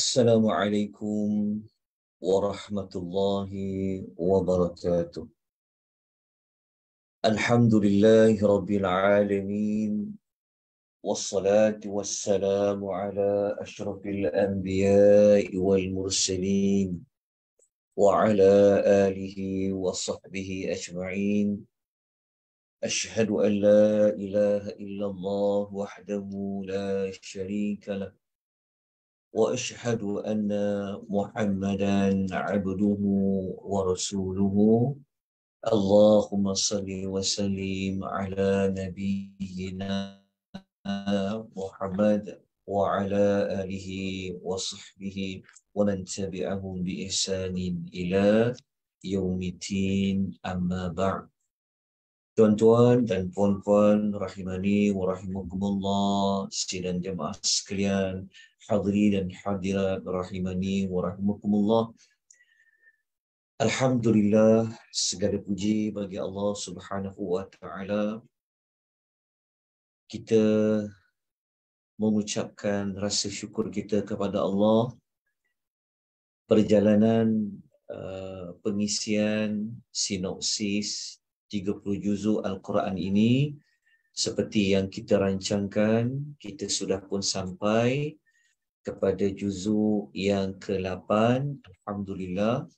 السلام عليكم ورحمة الله وبركاته الحمد لله رب العالمين والصلاة والسلام على أشرف الأنبياء والمرسلين وعلى آله وصحبه أجمعين أشهد أن لا إله إلا الله وحده لا شريك له واشهد ان محمدا عبده ورسوله اللهم صل وسلم على نبينا محمد وعلى اله وصحبه ومن تبعهم باحسان الى يوم الدين اما بعد Tuan-tuan dan puan-puan rahimani wa rahimakumullah sidang jemaah sekalian hadiri dan hadirat rahimani wa rahimakumullah. Alhamdulillah segala puji bagi Allah Subhanahu wa taala. Kita mengucapkan rasa syukur kita kepada Allah perjalanan uh, pengisian sinopsis 30 juzuk Al-Quran ini seperti yang kita rancangkan kita sudah pun sampai kepada juzuk yang ke-8 alhamdulillah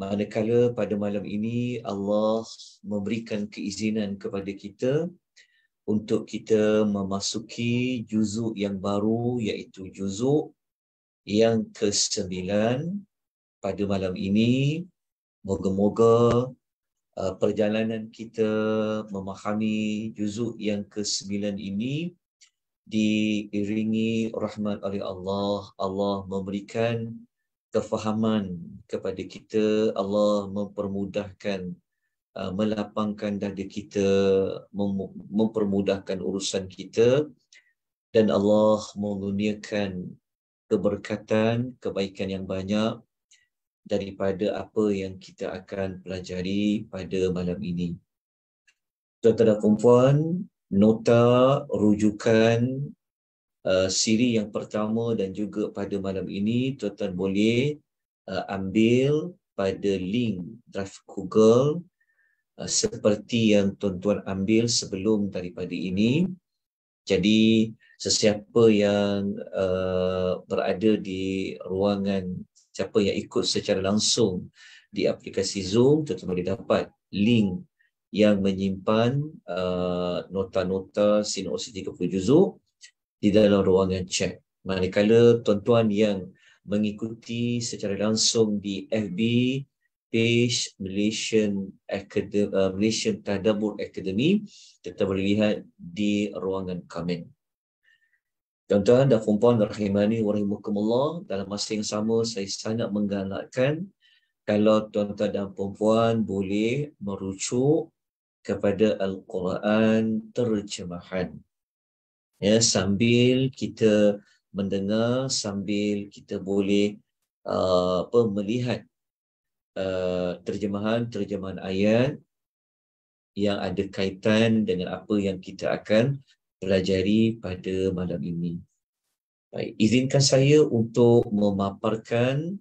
manakala pada malam ini Allah memberikan keizinan kepada kita untuk kita memasuki juzuk yang baru iaitu juzuk yang ke-9 pada malam ini moga-moga uh, perjalanan kita memahami juzuk yang ke-9 ini diiringi rahmat oleh Allah. Allah memberikan kefahaman kepada kita. Allah mempermudahkan uh, melapangkan dada kita, mempermudahkan urusan kita dan Allah menguniakan keberkatan, kebaikan yang banyak daripada apa yang kita akan pelajari pada malam ini. Tuan-tuan dan puan nota rujukan uh, siri yang pertama dan juga pada malam ini tuan-tuan boleh uh, ambil pada link draft Google uh, seperti yang tuan-tuan ambil sebelum daripada ini. Jadi sesiapa yang uh, berada di ruangan siapa yang ikut secara langsung di aplikasi Zoom tuan-tuan boleh dapat link yang menyimpan uh, nota-nota sinopsis 30 juzuk di dalam ruangan chat. Manakala tuan-tuan yang mengikuti secara langsung di FB page Malaysian Academy, uh, Malaysian Tadabur Academy, kita boleh lihat di ruangan komen. Tuan-tuan dan perempuan rahimani wa rahimahumullah, dalam masa yang sama saya sangat menggalakkan kalau tuan-tuan dan perempuan boleh merujuk kepada Al-Quran terjemahan. Ya, sambil kita mendengar, sambil kita boleh uh, apa, melihat terjemahan-terjemahan uh, ayat yang ada kaitan dengan apa yang kita akan pelajari pada malam ini. Baik, izinkan saya untuk memaparkan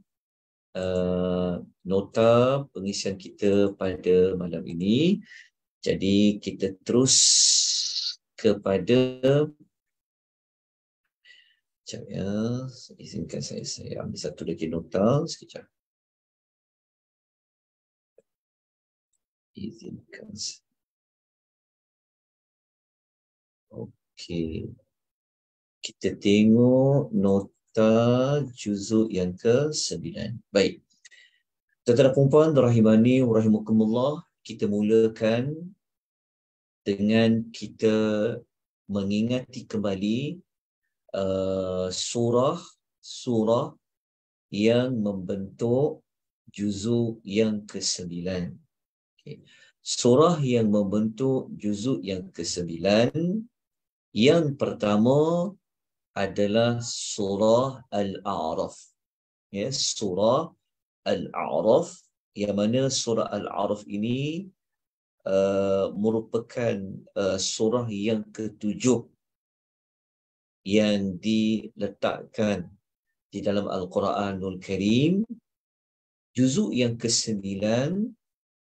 uh, nota pengisian kita pada malam ini. Jadi kita terus kepada Sekejap ya, izinkan saya, saya ambil satu lagi nota sekejap. Izinkan saya. Okey. Kita tengok nota juzuk yang ke-9. Baik. Tuan-tuan dan puan rahimani wa kita mulakan dengan kita mengingati kembali uh, surah surah yang membentuk juzuk yang ke-9. Okay. Surah yang membentuk juzuk yang ke-9 yang pertama adalah surah Al-A'raf. Ya, yes, surah Al-A'raf yang mana surah Al-Araf ini uh, merupakan uh, surah yang ketujuh yang diletakkan di dalam Al-Quranul Karim. Juzuk yang kesembilan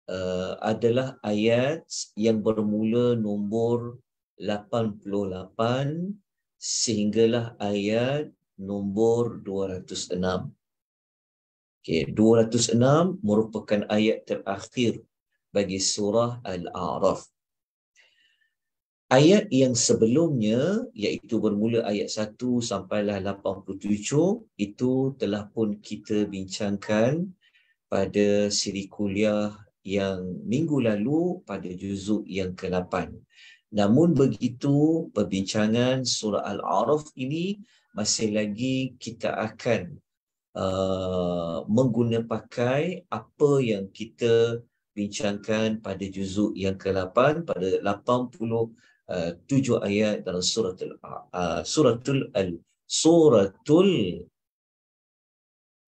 uh, adalah ayat yang bermula nombor 88 sehinggalah ayat nombor 206. Okay, 206 merupakan ayat terakhir bagi surah Al-A'raf. Ayat yang sebelumnya iaitu bermula ayat 1 sampailah 87 itu telah pun kita bincangkan pada siri kuliah yang minggu lalu pada juzuk yang ke-8. Namun begitu perbincangan surah Al-A'raf ini masih lagi kita akan Uh, menggunakan pakai apa yang kita bincangkan pada juzuk yang ke-8 pada 87 uh, ayat dalam suratul uh, suratul al suratul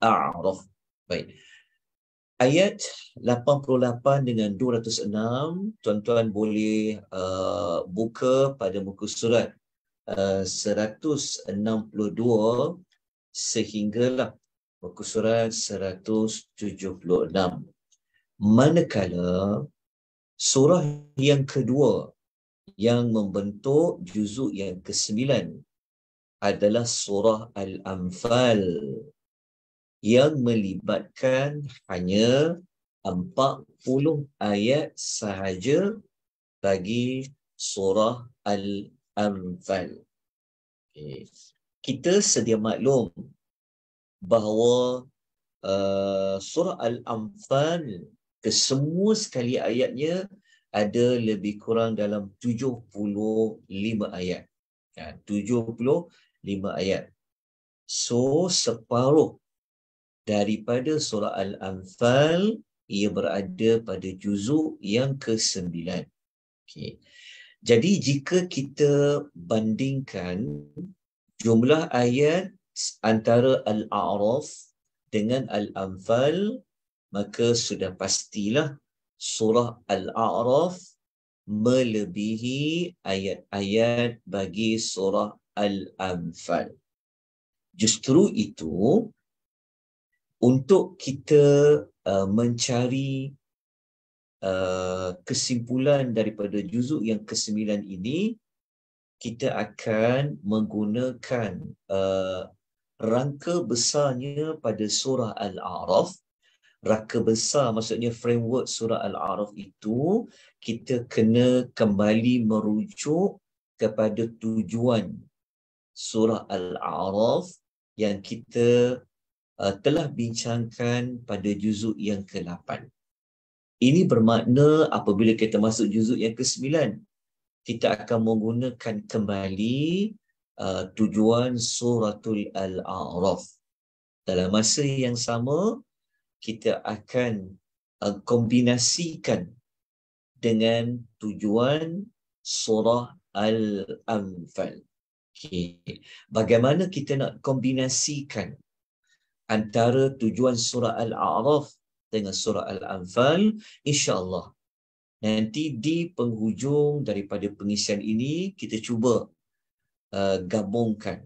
a'raf baik ayat 88 dengan 206 tuan-tuan boleh uh, buka pada muka surat uh, 162 sehinggalah Muka surat 176. Manakala surah yang kedua yang membentuk juzuk yang kesembilan adalah surah Al-Anfal yang melibatkan hanya 40 ayat sahaja bagi surah Al-Anfal. Okay. Kita sedia maklum bahawa uh, surah Al-Anfal kesemua sekali ayatnya ada lebih kurang dalam 75 ayat. Ya, 75 ayat. So, separuh daripada surah Al-Anfal ia berada pada juzuk yang ke-9. Okay. Jadi, jika kita bandingkan jumlah ayat antara al-a'raf dengan al-anfal maka sudah pastilah surah al-a'raf melebihi ayat-ayat bagi surah al-anfal justru itu untuk kita uh, mencari uh, kesimpulan daripada juzuk yang kesembilan ini kita akan menggunakan uh, rangka besarnya pada surah Al-A'raf, rangka besar maksudnya framework surah Al-A'raf itu, kita kena kembali merujuk kepada tujuan surah Al-A'raf yang kita uh, telah bincangkan pada juzuk yang ke-8. Ini bermakna apabila kita masuk juzuk yang ke-9, kita akan menggunakan kembali Uh, tujuan suratul al-a'raf. Dalam masa yang sama kita akan uh, kombinasikan dengan tujuan surah al-anfal. Okay. Bagaimana kita nak kombinasikan antara tujuan surah al-a'raf dengan surah al-anfal Insyaallah nanti di penghujung daripada pengisian ini kita cuba uh, gabungkan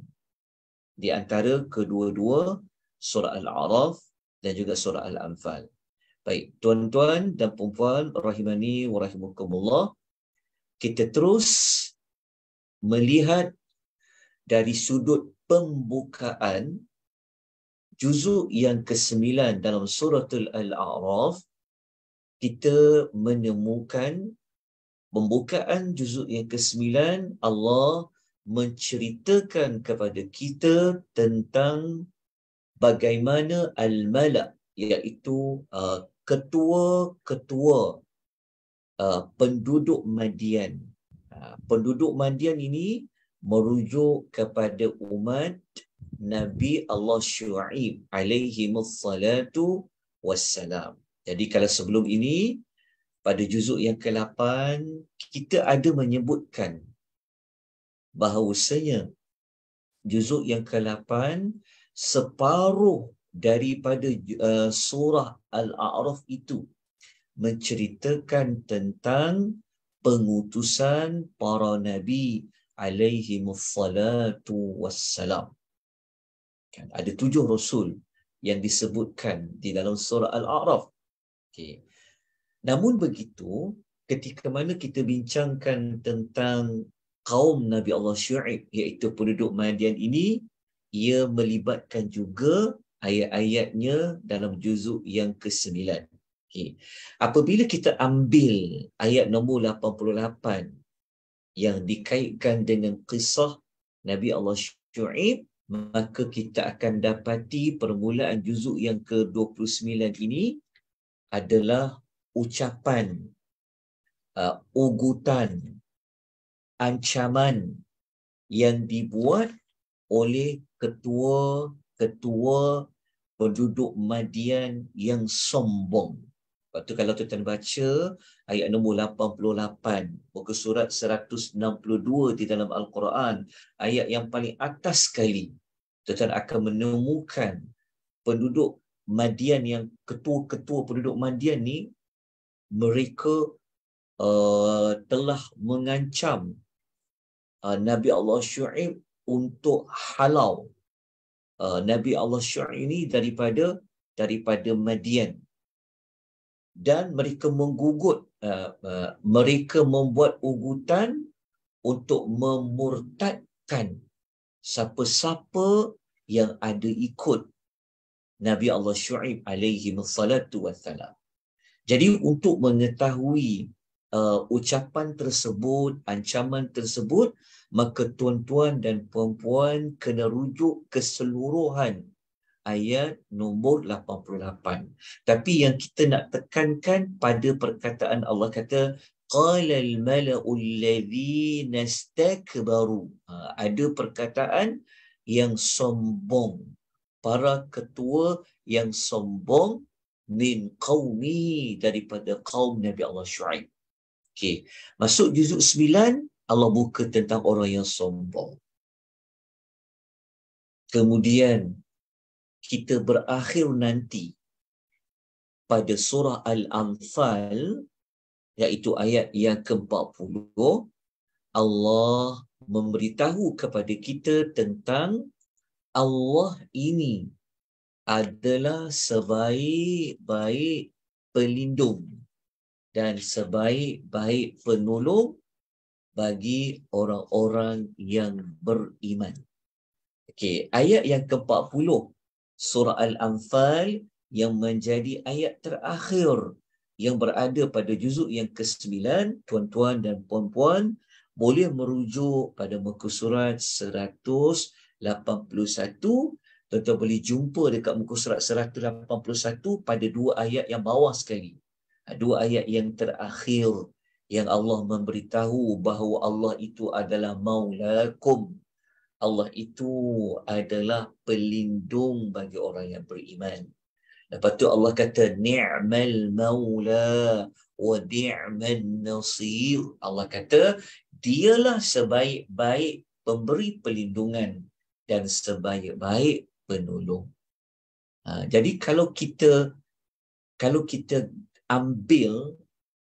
di antara kedua-dua surah Al-A'raf dan juga surah Al-Anfal. Baik, tuan-tuan dan puan-puan rahimani wa rahimakumullah, kita terus melihat dari sudut pembukaan juzuk yang ke-9 dalam surah Al-A'raf kita menemukan pembukaan juzuk yang ke-9 Allah menceritakan kepada kita tentang bagaimana al-mala iaitu uh, ketua-ketua uh, penduduk Madian. Uh, penduduk Madian ini merujuk kepada umat Nabi Allah Syu'ib alaihi wassalatu wassalam. Jadi kalau sebelum ini pada juzuk yang ke-8 kita ada menyebutkan bahawasanya juzuk yang ke-8 separuh daripada uh, surah al-a'raf itu menceritakan tentang pengutusan para nabi alaihi salatu wassalam kan ada tujuh rasul yang disebutkan di dalam surah al-a'raf okey namun begitu ketika mana kita bincangkan tentang kaum Nabi Allah Syu'ib iaitu penduduk Madian ini ia melibatkan juga ayat-ayatnya dalam juzuk yang ke-9. Okay. Apabila kita ambil ayat nombor 88 yang dikaitkan dengan kisah Nabi Allah Syu'ib, maka kita akan dapati permulaan juzuk yang ke-29 ini adalah ucapan uh, ugutan ancaman yang dibuat oleh ketua-ketua penduduk Madian yang sombong. Lepas kalau tuan baca ayat nombor 88, muka surat 162 di dalam Al-Quran, ayat yang paling atas sekali, tuan akan menemukan penduduk Madian yang ketua-ketua penduduk Madian ni mereka uh, telah mengancam Ah, Nabi Allah Syu'ib untuk halau ah, Nabi Allah Syu'ib ini daripada daripada Madian dan mereka menggugut ah, mereka membuat ugutan untuk memurtadkan siapa-siapa yang ada ikut Nabi Allah Syu'ib alaihi salatu wassalam. Jadi untuk mengetahui uh, ucapan tersebut, ancaman tersebut, maka tuan-tuan dan puan-puan kena rujuk keseluruhan ayat nombor 88. Tapi yang kita nak tekankan pada perkataan Allah kata qala al-mala'u alladhina istakbaru. Ha, ada perkataan yang sombong. Para ketua yang sombong min qaumi daripada kaum Nabi Allah Shu'aib. Okey. Masuk juzuk 9, Allah buka tentang orang yang sombong. Kemudian, kita berakhir nanti pada surah Al-Anfal, iaitu ayat yang ke-40, Allah memberitahu kepada kita tentang Allah ini adalah sebaik-baik pelindung dan sebaik-baik penolong bagi orang-orang yang beriman. Okey, ayat yang ke-40 surah Al-Anfal yang menjadi ayat terakhir yang berada pada juzuk yang ke-9, tuan-tuan dan puan-puan boleh merujuk pada muka surat 181. Tuan-tuan boleh jumpa dekat muka surat 181 pada dua ayat yang bawah sekali dua ayat yang terakhir yang Allah memberitahu bahawa Allah itu adalah maulakum Allah itu adalah pelindung bagi orang yang beriman lepas tu Allah kata ni'mal maula wa ni'man nasir Allah kata dialah sebaik-baik pemberi perlindungan dan sebaik-baik penolong ha, jadi kalau kita kalau kita ambil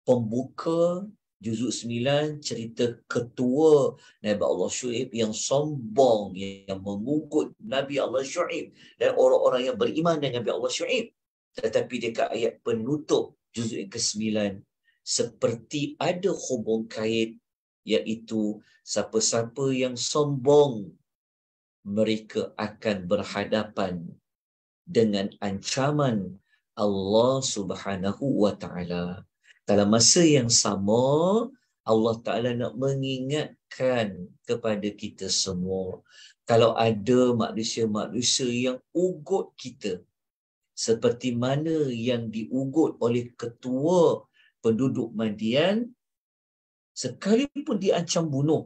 pembuka juzuk 9 cerita ketua Nabi Allah Shu'ib yang sombong, yang mengugut Nabi Allah Shu'ib dan orang-orang yang beriman dengan Nabi Allah Shu'ib. Tetapi dekat ayat penutup juzuk yang ke-9, seperti ada hubung kait iaitu siapa-siapa yang sombong mereka akan berhadapan dengan ancaman Allah Subhanahu wa taala. Dalam masa yang sama Allah Taala nak mengingatkan kepada kita semua kalau ada manusia-manusia yang ugut kita seperti mana yang diugut oleh ketua penduduk Madian sekalipun diancam bunuh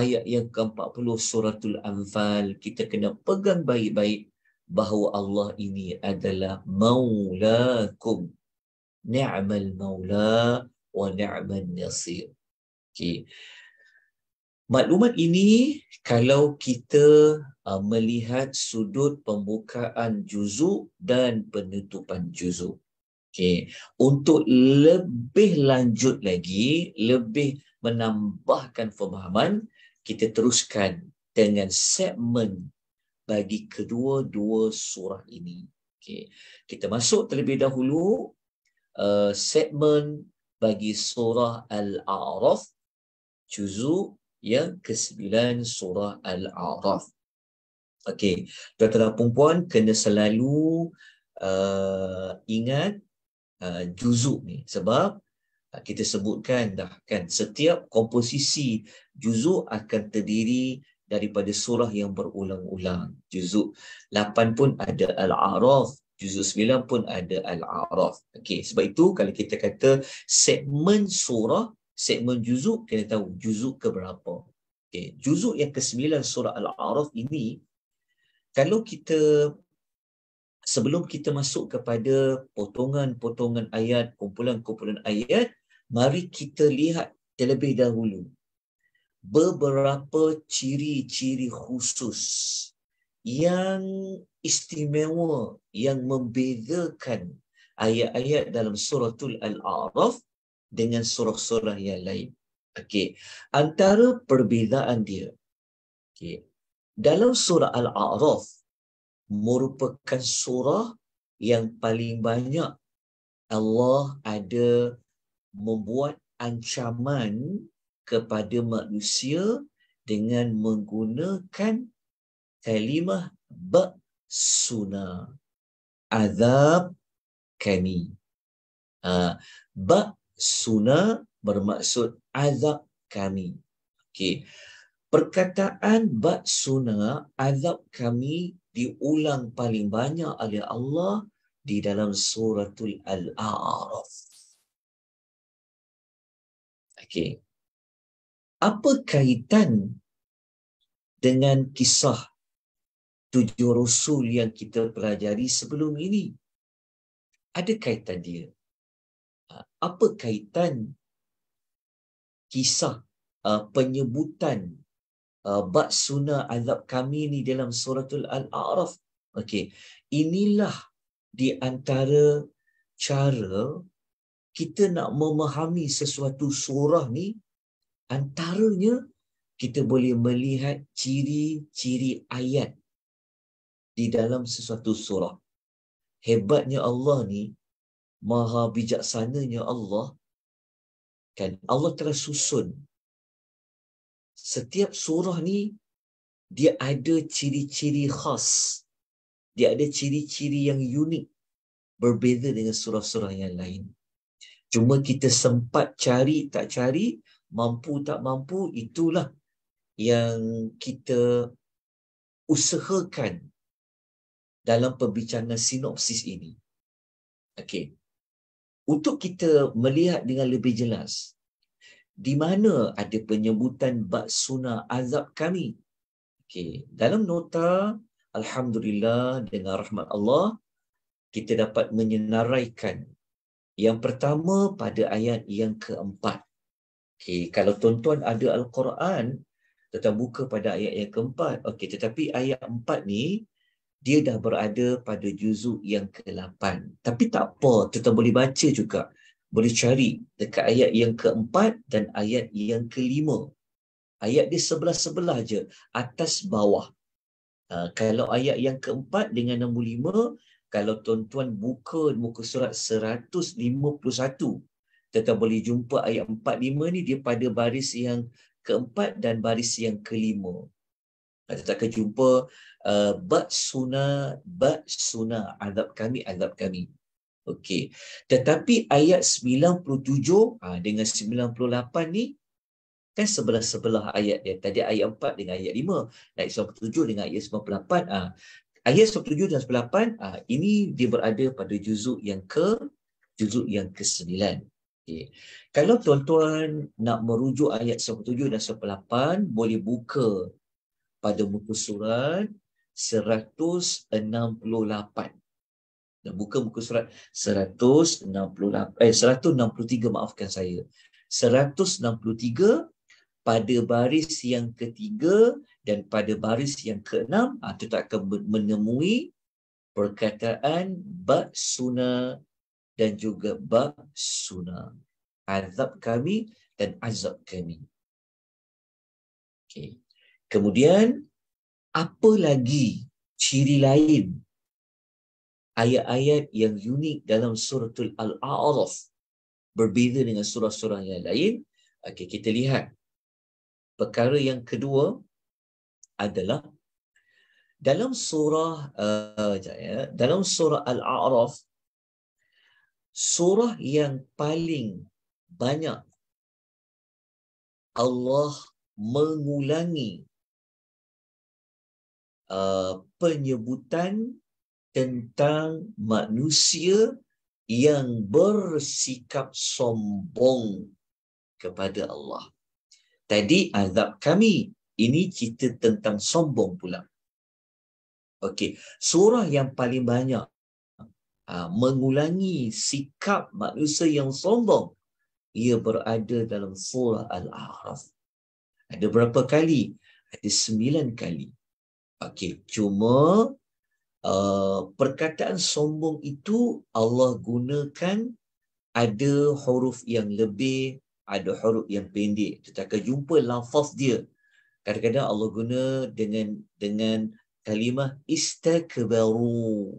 ayat yang ke-40 suratul anfal kita kena pegang baik-baik bahawa Allah ini adalah maulakum. Ni'mal maula wa ni'mal nasir. Okay. Maklumat ini kalau kita uh, melihat sudut pembukaan juzuk dan penutupan juzuk. Okay. Untuk lebih lanjut lagi, lebih menambahkan pemahaman, kita teruskan dengan segmen bagi kedua-dua surah ini. Okay. Kita masuk terlebih dahulu uh, segmen bagi surah Al-A'raf, juzuk yang ke-9 surah Al-A'raf. Okey, tuan-tuan dan puan-puan kena selalu uh, ingat uh, juzuk ni sebab uh, kita sebutkan dah kan setiap komposisi juzuk akan terdiri daripada surah yang berulang-ulang. Juzuk 8 pun ada Al-A'raf, juzuk 9 pun ada Al-A'raf. Okey, sebab itu kalau kita kata segmen surah, segmen juzuk, kena tahu juzuk ke berapa. Okey, juzuk yang ke-9 surah Al-A'raf ini kalau kita sebelum kita masuk kepada potongan-potongan ayat, kumpulan-kumpulan ayat, mari kita lihat terlebih dahulu beberapa ciri-ciri khusus yang istimewa yang membezakan ayat-ayat dalam surah al-a'raf dengan surah-surah yang lain. Okey, antara perbezaan dia. Okey. Dalam surah al-a'raf merupakan surah yang paling banyak Allah ada membuat ancaman kepada manusia dengan menggunakan kalimah Ba Suna azab kami ha, Ba Suna bermaksud azab kami okey perkataan Ba Suna azab kami diulang paling banyak oleh Allah di dalam suratul al-a'raf okey apa kaitan dengan kisah tujuh rasul yang kita pelajari sebelum ini? Ada kaitan dia. Ha, apa kaitan kisah uh, penyebutan uh, bab sunnah azab kami ni dalam suratul al-a'raf? Okey. Inilah di antara cara kita nak memahami sesuatu surah ni Antaranya kita boleh melihat ciri-ciri ayat di dalam sesuatu surah. Hebatnya Allah ni, maha bijaksananya Allah, kan Allah telah susun setiap surah ni dia ada ciri-ciri khas. Dia ada ciri-ciri yang unik berbeza dengan surah-surah yang lain. Cuma kita sempat cari tak cari, mampu tak mampu itulah yang kita usahakan dalam perbincangan sinopsis ini. Okey. Untuk kita melihat dengan lebih jelas di mana ada penyebutan bab sunnah azab kami. Okey, dalam nota alhamdulillah dengan rahmat Allah kita dapat menyenaraikan yang pertama pada ayat yang keempat. Okay, eh, kalau tuan-tuan ada Al-Quran, tetap buka pada ayat yang keempat. Okay, tetapi ayat empat ni, dia dah berada pada juzuk yang ke-8. Tapi tak apa, tetap boleh baca juga. Boleh cari dekat ayat yang keempat dan ayat yang kelima. Ayat dia sebelah-sebelah je, atas bawah. Uh, kalau ayat yang keempat dengan nombor lima, kalau tuan-tuan buka muka surat 151, kita boleh jumpa ayat 4-5 ni dia pada baris yang keempat dan baris yang kelima. Ha, kita akan jumpa uh, bat suna, bat suna, azab kami, azab kami. Okey. Tetapi ayat 97 ha, dengan 98 ni kan sebelah-sebelah ayat dia. Tadi ayat 4 dengan ayat 5. Ayat 97 dengan ayat 98. Ha. Ayat 97 dan 98 ini dia berada pada juzuk yang ke juzuk yang kesembilan. Okay. Kalau tuan-tuan nak merujuk ayat 17 dan 18, boleh buka pada muka surat 168. Dan buka muka surat 168, eh 163 maafkan saya. 163 pada baris yang ketiga dan pada baris yang keenam, ha, tak akan menemui perkataan Batsuna dan juga bab sunnah. Azab kami dan azab kami. Okay. Kemudian, apa lagi ciri lain ayat-ayat yang unik dalam suratul Al-A'raf berbeza dengan surah-surah yang lain? Okay, kita lihat. Perkara yang kedua adalah dalam surah uh, dalam surah Al-A'raf surah yang paling banyak Allah mengulangi uh, penyebutan tentang manusia yang bersikap sombong kepada Allah. Tadi azab kami ini cerita tentang sombong pula. Okey, surah yang paling banyak Ah, mengulangi sikap manusia yang sombong ia berada dalam surah al-a'raf ada berapa kali ada sembilan kali okey cuma uh, perkataan sombong itu Allah gunakan ada huruf yang lebih ada huruf yang pendek tetapi jumpa lafaz dia kadang-kadang Allah guna dengan dengan kalimah istakbaru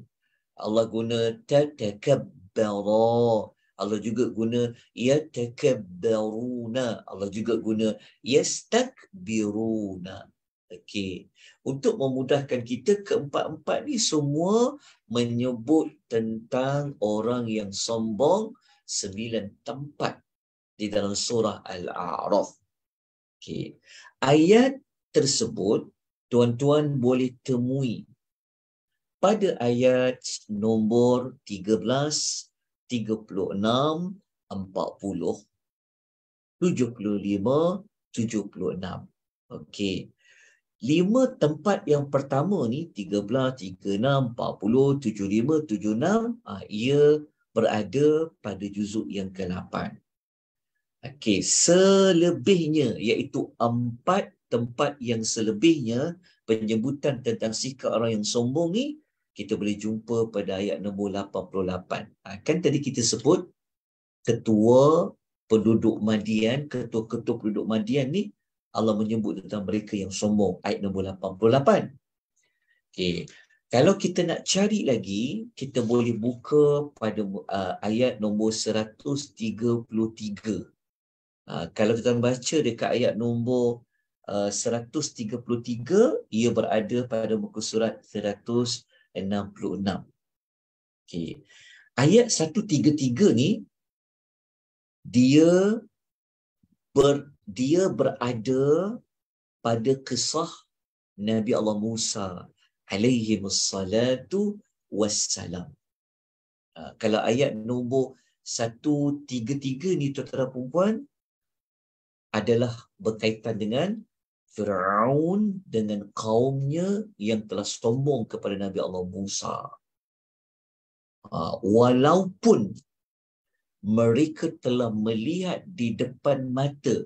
Allah guna tatakabbara. Allah juga guna yatakabbaruna. Allah juga guna yastakbiruna. Okey. Untuk memudahkan kita keempat-empat ni semua menyebut tentang orang yang sombong sembilan tempat di dalam surah Al-A'raf. Okey. Ayat tersebut tuan-tuan boleh temui pada ayat nombor 13, 36, 40, 75, 76. Lima okay. tempat yang pertama ni, 13, 36, 40, 75, 76, uh, ia berada pada juzuk yang ke-8. Okay. Selebihnya, iaitu empat tempat yang selebihnya penyebutan tentang sikap orang yang sombong ni kita boleh jumpa pada ayat nombor 88. Ha, kan tadi kita sebut ketua penduduk Madian, ketua-ketua penduduk Madian ni Allah menyebut tentang mereka yang sombong. Ayat nombor 88. Okay, Kalau kita nak cari lagi, kita boleh buka pada uh, ayat nombor 133. Uh, ha, kalau kita baca dekat ayat nombor uh, 133, ia berada pada muka surat 133. 66. Okey. Ayat 133 ni dia ber, dia berada pada kisah Nabi Allah Musa alaihi wassalatu wassalam. Ha, kalau ayat nombor 133 ni tuan-tuan puan adalah berkaitan dengan Fir'aun dengan kaumnya yang telah sombong kepada Nabi Allah Musa. Ha, walaupun mereka telah melihat di depan mata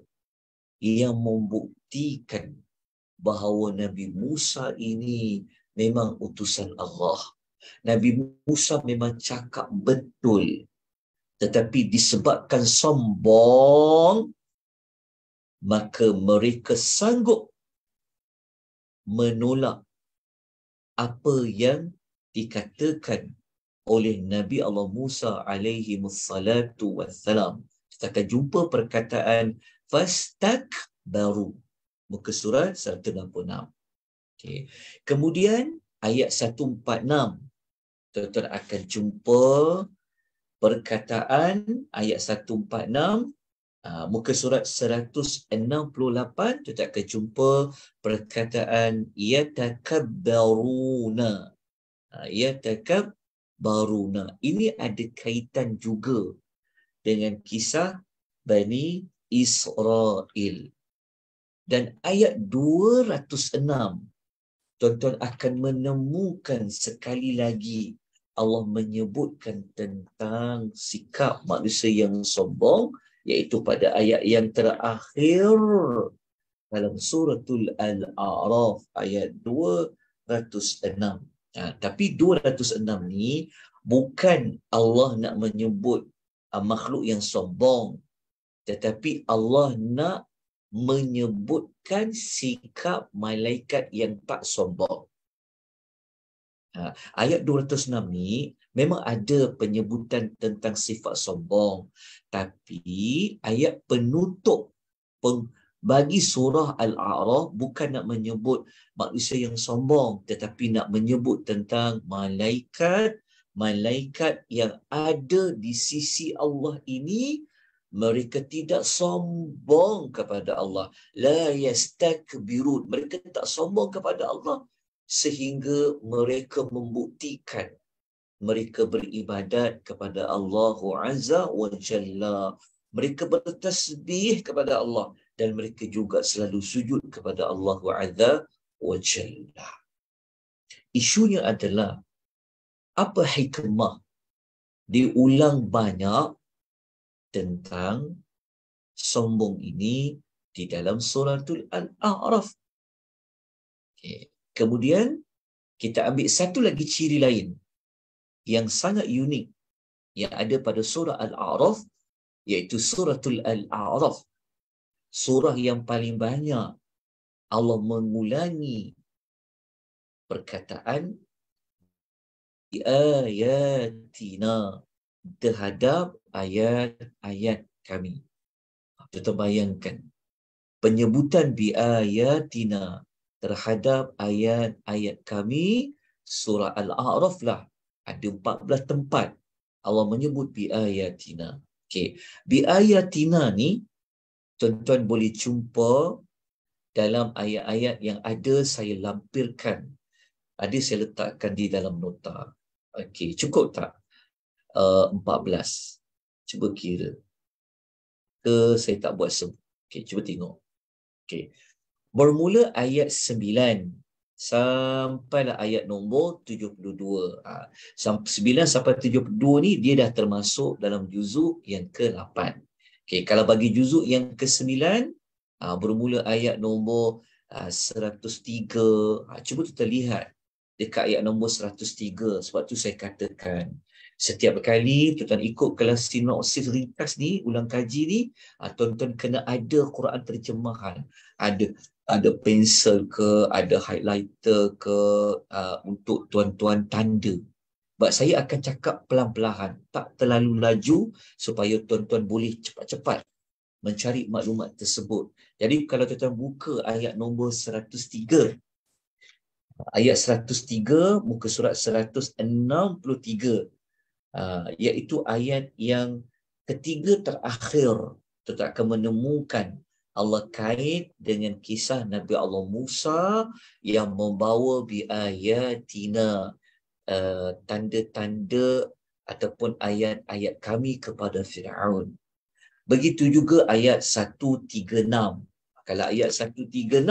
yang membuktikan bahawa Nabi Musa ini memang utusan Allah. Nabi Musa memang cakap betul. Tetapi disebabkan sombong, maka mereka sanggup menolak apa yang dikatakan oleh Nabi Allah Musa alaihi wassalatu wassalam. Kita akan jumpa perkataan fastak baru. Muka surat 166. Okay. Kemudian ayat 146. Tuan-tuan akan jumpa perkataan ayat 146 Ah, muka surat 168 kita akan jumpa perkataan yatakabbaruna ah, yatakabbaruna ini ada kaitan juga dengan kisah Bani Israel dan ayat 206 tuan-tuan akan menemukan sekali lagi Allah menyebutkan tentang sikap manusia yang sombong yaitu pada ayat yang terakhir dalam suratul al-a'raf ayat 206 ha, tapi 206 ni bukan Allah nak menyebut uh, makhluk yang sombong tetapi Allah nak menyebutkan sikap malaikat yang tak sombong Ha, ayat 206 ni memang ada penyebutan tentang sifat sombong. Tapi ayat penutup peng, bagi surah Al-A'raf bukan nak menyebut manusia yang sombong tetapi nak menyebut tentang malaikat malaikat yang ada di sisi Allah ini mereka tidak sombong kepada Allah la yastakbirun mereka tak sombong kepada Allah sehingga mereka membuktikan mereka beribadat kepada Allah Azza wa Jalla. Mereka bertasbih kepada Allah dan mereka juga selalu sujud kepada Allah Azza wa Jalla. Isunya adalah apa hikmah diulang banyak tentang sombong ini di dalam suratul Al-A'raf. Okay. Kemudian kita ambil satu lagi ciri lain yang sangat unik yang ada pada surah Al-A'raf iaitu suratul Al-A'raf. Surah yang paling banyak Allah mengulangi perkataan ayatina terhadap ayat-ayat kami. Kita bayangkan penyebutan bi ayatina terhadap ayat-ayat kami surah Al-A'raf lah. Ada 14 tempat Allah menyebut bi ayatina. Okey. Bi ayatina ni tuan-tuan boleh jumpa dalam ayat-ayat yang ada saya lampirkan. Ada saya letakkan di dalam nota. Okey, cukup tak? Uh, eh, 14. Cuba kira. Ke saya tak buat sebut. Okey, cuba tengok. Okey bermula ayat 9 sampai ayat nombor 72. Ha, sampai 9 sampai 72 ni dia dah termasuk dalam juzuk yang ke-8. Okey, kalau bagi juzuk yang ke-9 ha, bermula ayat nombor 103. Ha, cuba kita lihat dekat ayat nombor 103 sebab tu saya katakan setiap kali tuan ikut kelas sinopsis ringkas ni ulang kaji ni tuan-tuan kena ada Quran terjemahan ada ada pensel ke, ada highlighter ke uh, untuk tuan-tuan tanda. Sebab saya akan cakap pelan-pelan, tak terlalu laju supaya tuan-tuan boleh cepat-cepat mencari maklumat tersebut. Jadi kalau kita buka ayat nombor 103, ayat 103, muka surat 163, uh, iaitu ayat yang ketiga terakhir, kita akan menemukan Allah kait dengan kisah Nabi Allah Musa yang membawa biayatina uh, tanda-tanda ataupun ayat-ayat kami kepada Fir'aun. Begitu juga ayat 136. Kalau ayat 136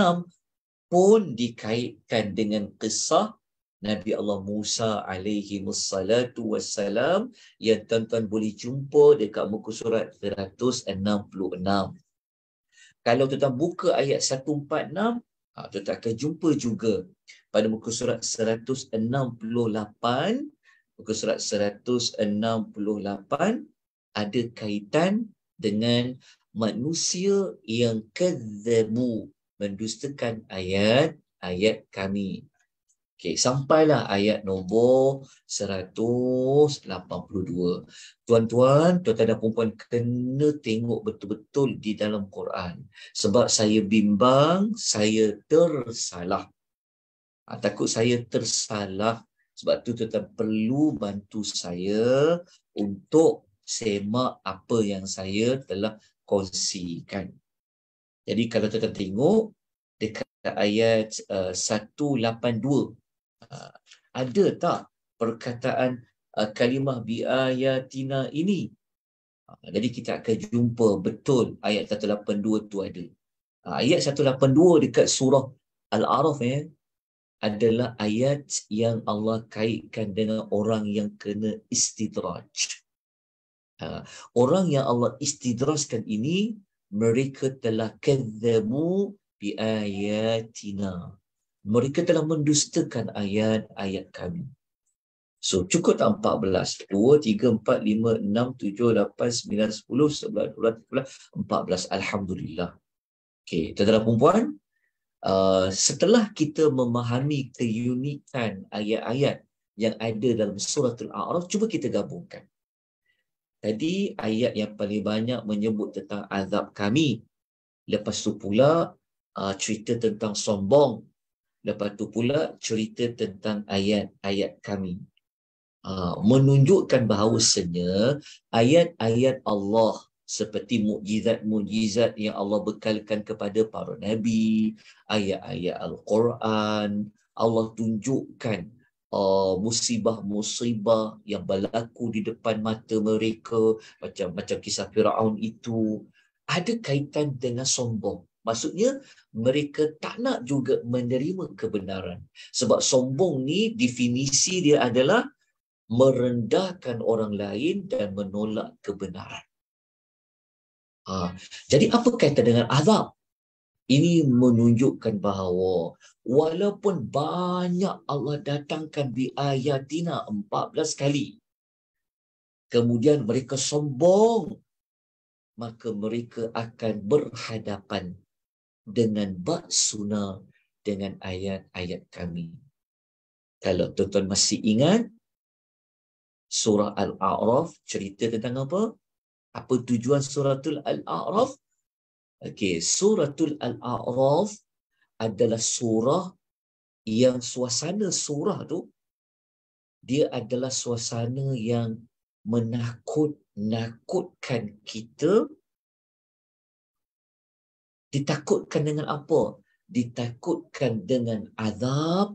pun dikaitkan dengan kisah Nabi Allah Musa alaihi wassalatu wassalam yang tuan-tuan boleh jumpa dekat muka surat 166 kalau tuan-tuan buka ayat 146, ah, tuan-tuan akan jumpa juga pada muka surat 168, muka surat 168 ada kaitan dengan manusia yang kezebu mendustakan ayat-ayat kami. Okey, sampailah ayat nombor 182. Tuan-tuan, tuan-tuan dan perempuan kena tengok betul-betul di dalam Quran. Sebab saya bimbang, saya tersalah. Ha, takut saya tersalah. Sebab tu tuan-tuan perlu bantu saya untuk semak apa yang saya telah kongsikan. Jadi kalau tuan-tuan tengok dekat ayat uh, eh, 182, Ah, ada tak perkataan kalimah kalimah biayatina ini ah, jadi kita akan jumpa betul ayat 182 tu ada uh, ayat 182 dekat surah al-araf ya eh, adalah ayat yang Allah kaitkan dengan orang yang kena istidraj orang yang Allah istidrajkan ini mereka telah kadzabu bi ayatina mereka telah mendustakan ayat-ayat kami. So cukup tak 14? 2, 3, 4, 5, 6, 7, 8, 9, 10, 11, 12, 13, 14. 14. Alhamdulillah. Okay, tuan-tuan perempuan, uh, setelah kita memahami keunikan ayat-ayat yang ada dalam surah Al-A'raf, cuba kita gabungkan. Tadi ayat yang paling banyak menyebut tentang azab kami. Lepas tu pula uh, cerita tentang sombong Lepas tu pula cerita tentang ayat-ayat kami. Ah, menunjukkan bahawasanya ayat-ayat Allah seperti mukjizat-mukjizat yang Allah bekalkan kepada para nabi, ayat-ayat Al-Quran, Allah tunjukkan uh, musibah-musibah yang berlaku di depan mata mereka macam macam kisah Firaun itu ada kaitan dengan sombong. Maksudnya mereka tak nak juga menerima kebenaran. Sebab sombong ni definisi dia adalah merendahkan orang lain dan menolak kebenaran. Ha. Jadi apa kaitan dengan azab? Ini menunjukkan bahawa walaupun banyak Allah datangkan di ayatina 14 kali, kemudian mereka sombong, maka mereka akan berhadapan dengan bab sunnah dengan ayat-ayat kami. Kalau tuan-tuan masih ingat, surah Al-A'raf cerita tentang apa? Apa tujuan suratul Al-A'raf? Okey, suratul Al-A'raf adalah surah yang suasana surah tu dia adalah suasana yang menakut-nakutkan kita Ditakutkan dengan apa? Ditakutkan dengan azab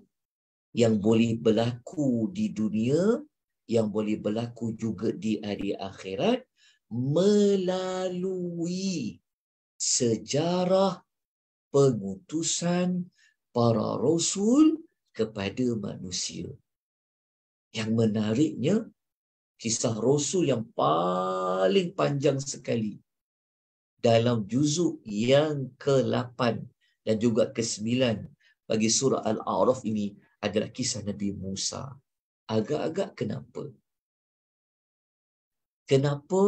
yang boleh berlaku di dunia, yang boleh berlaku juga di hari akhirat melalui sejarah pengutusan para rasul kepada manusia. Yang menariknya, kisah rasul yang paling panjang sekali – dalam juzuk yang ke-8 dan juga ke-9 bagi surah Al-A'raf ini adalah kisah Nabi Musa. Agak-agak kenapa? Kenapa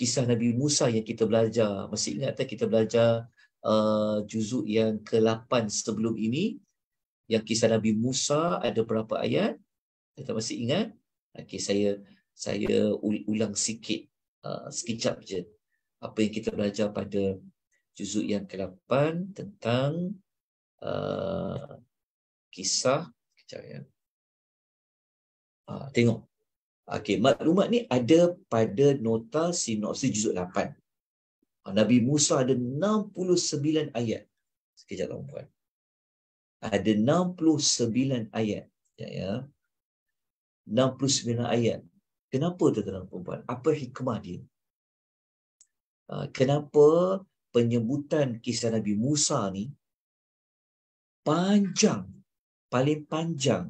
kisah Nabi Musa yang kita belajar? Masih ingat tak kita belajar uh, juzuk yang ke-8 sebelum ini? Yang kisah Nabi Musa ada berapa ayat? Kita masih ingat? Okay saya saya ulang sikit. Uh, sekejap je apa yang kita belajar pada juzuk yang ke-8 tentang uh, kisah kejap ya. Uh, tengok. Okey, maklumat ni ada pada nota sinopsis juzuk 8. Ah, Nabi Musa ada 69 ayat. Sekejap tuan puan. Ada 69 ayat. Ya ya. 69 ayat. Kenapa tuan-tuan puan? Apa hikmah dia? Ah, kenapa penyebutan kisah Nabi Musa ni panjang, paling panjang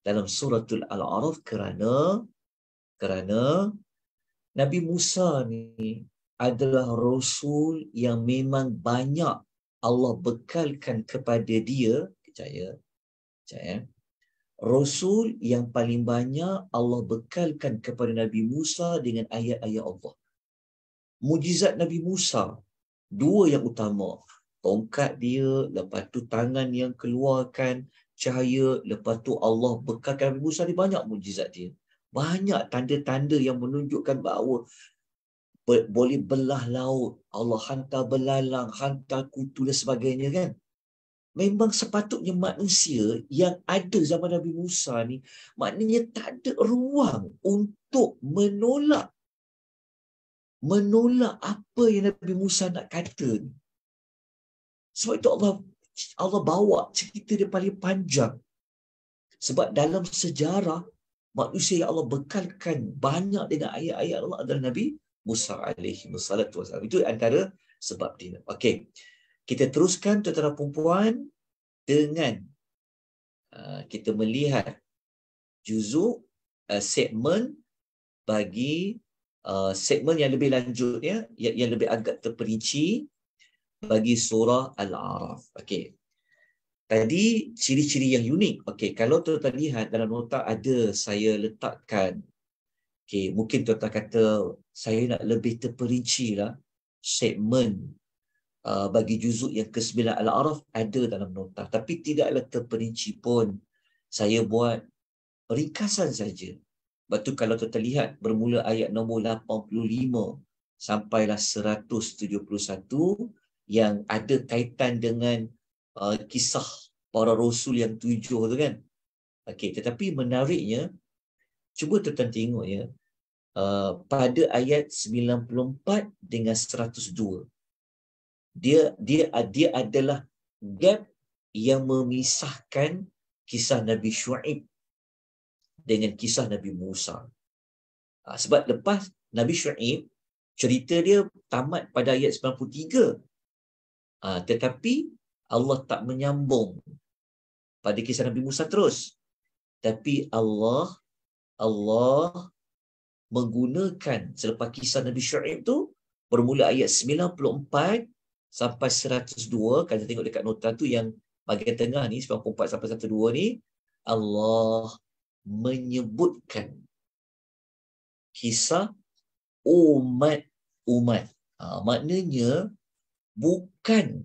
dalam suratul Al-Araf kerana kerana Nabi Musa ni adalah Rasul yang memang banyak Allah bekalkan kepada dia, percaya, percaya. Rasul yang paling banyak Allah bekalkan kepada Nabi Musa dengan ayat-ayat Allah mujizat Nabi Musa dua yang utama tongkat dia lepas tu tangan yang keluarkan cahaya lepas tu Allah bekalkan Nabi Musa ni banyak mujizat dia banyak tanda-tanda yang menunjukkan bahawa ber, boleh belah laut Allah hantar belalang hantar kutu dan sebagainya kan memang sepatutnya manusia yang ada zaman Nabi Musa ni maknanya tak ada ruang untuk menolak menolak apa yang Nabi Musa nak kata. Sebab itu Allah Allah bawa cerita dia paling panjang. Sebab dalam sejarah manusia yang Allah bekalkan banyak dengan ayat-ayat Allah adalah Nabi Musa alaihi wasallatu wasallam. Itu antara sebab dia. Okey. Kita teruskan tuan-tuan puan-puan dengan uh, kita melihat juzuk uh, segmen bagi Uh, segmen yang lebih lanjut ya yang, yang lebih agak terperinci bagi surah al-a'raf okey tadi ciri-ciri yang unik okey kalau tuan-tuan lihat dalam nota ada saya letakkan okey mungkin tuan-tuan kata saya nak lebih terperinci lah segmen Uh, bagi juzuk yang ke-9 Al-Araf ada dalam nota tapi tidaklah terperinci pun saya buat ringkasan saja Lepas tu kalau kita lihat bermula ayat nombor 85 sampailah 171 yang ada kaitan dengan uh, kisah para rasul yang tujuh tu kan. Okey, tetapi menariknya cuba tuan tengok ya uh, pada ayat 94 dengan 102. Dia dia dia adalah gap yang memisahkan kisah Nabi Shu'aib dengan kisah Nabi Musa. Ah, sebab lepas Nabi Syu'ib, cerita dia tamat pada ayat 93. Ah, tetapi Allah tak menyambung pada kisah Nabi Musa terus. Tapi Allah, Allah menggunakan selepas kisah Nabi Syu'ib tu, bermula ayat 94 sampai 102. Kalau kita tengok dekat nota tu yang bagian tengah ni, 94 sampai 102 ni, Allah menyebutkan kisah umat-umat. Ha, maknanya bukan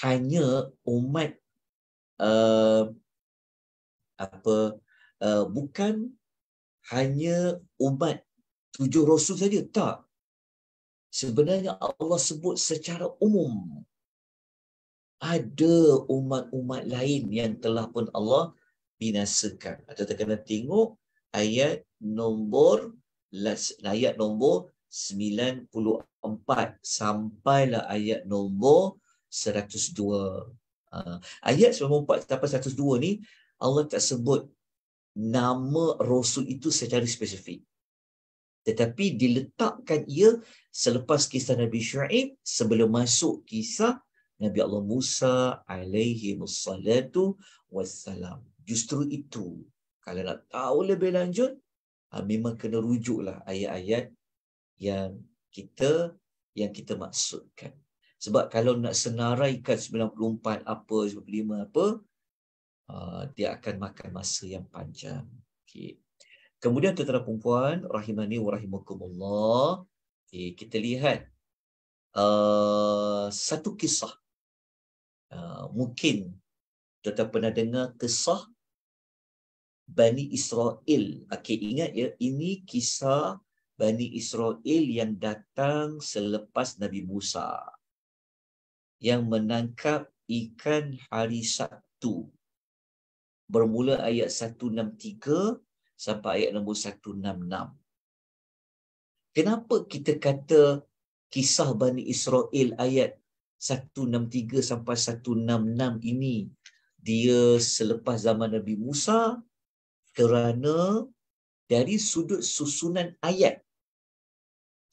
hanya umat uh, apa uh, bukan hanya umat tujuh rasul saja tak sebenarnya Allah sebut secara umum ada umat-umat lain yang telah pun Allah binasakan. Atau kita kena tengok ayat nombor ayat nombor 94 sampailah ayat nombor 102. Ha, ayat 94 sampai 102 ni Allah tak sebut nama Rasul itu secara spesifik. Tetapi diletakkan ia selepas kisah Nabi Syaib sebelum masuk kisah Nabi Allah Musa alaihi wassalatu wassalam. Justru itu, kalau nak tahu lebih lanjut, ah, memang kena rujuklah ayat-ayat yang kita yang kita maksudkan. Sebab kalau nak senaraikan 94 apa, 95 apa, ah, dia akan makan masa yang panjang. Okay. Kemudian tuan-tuan perempuan, rahimani wa rahimakumullah, okay, kita lihat uh, satu kisah. Uh, mungkin tuan-tuan pernah dengar kisah Bani Israel. Okey, ingat ya, ini kisah Bani Israel yang datang selepas Nabi Musa. Yang menangkap ikan hari Sabtu. Bermula ayat 163 sampai ayat nombor 166. Kenapa kita kata kisah Bani Israel ayat 163 sampai 166 ini dia selepas zaman Nabi Musa kerana dari sudut susunan ayat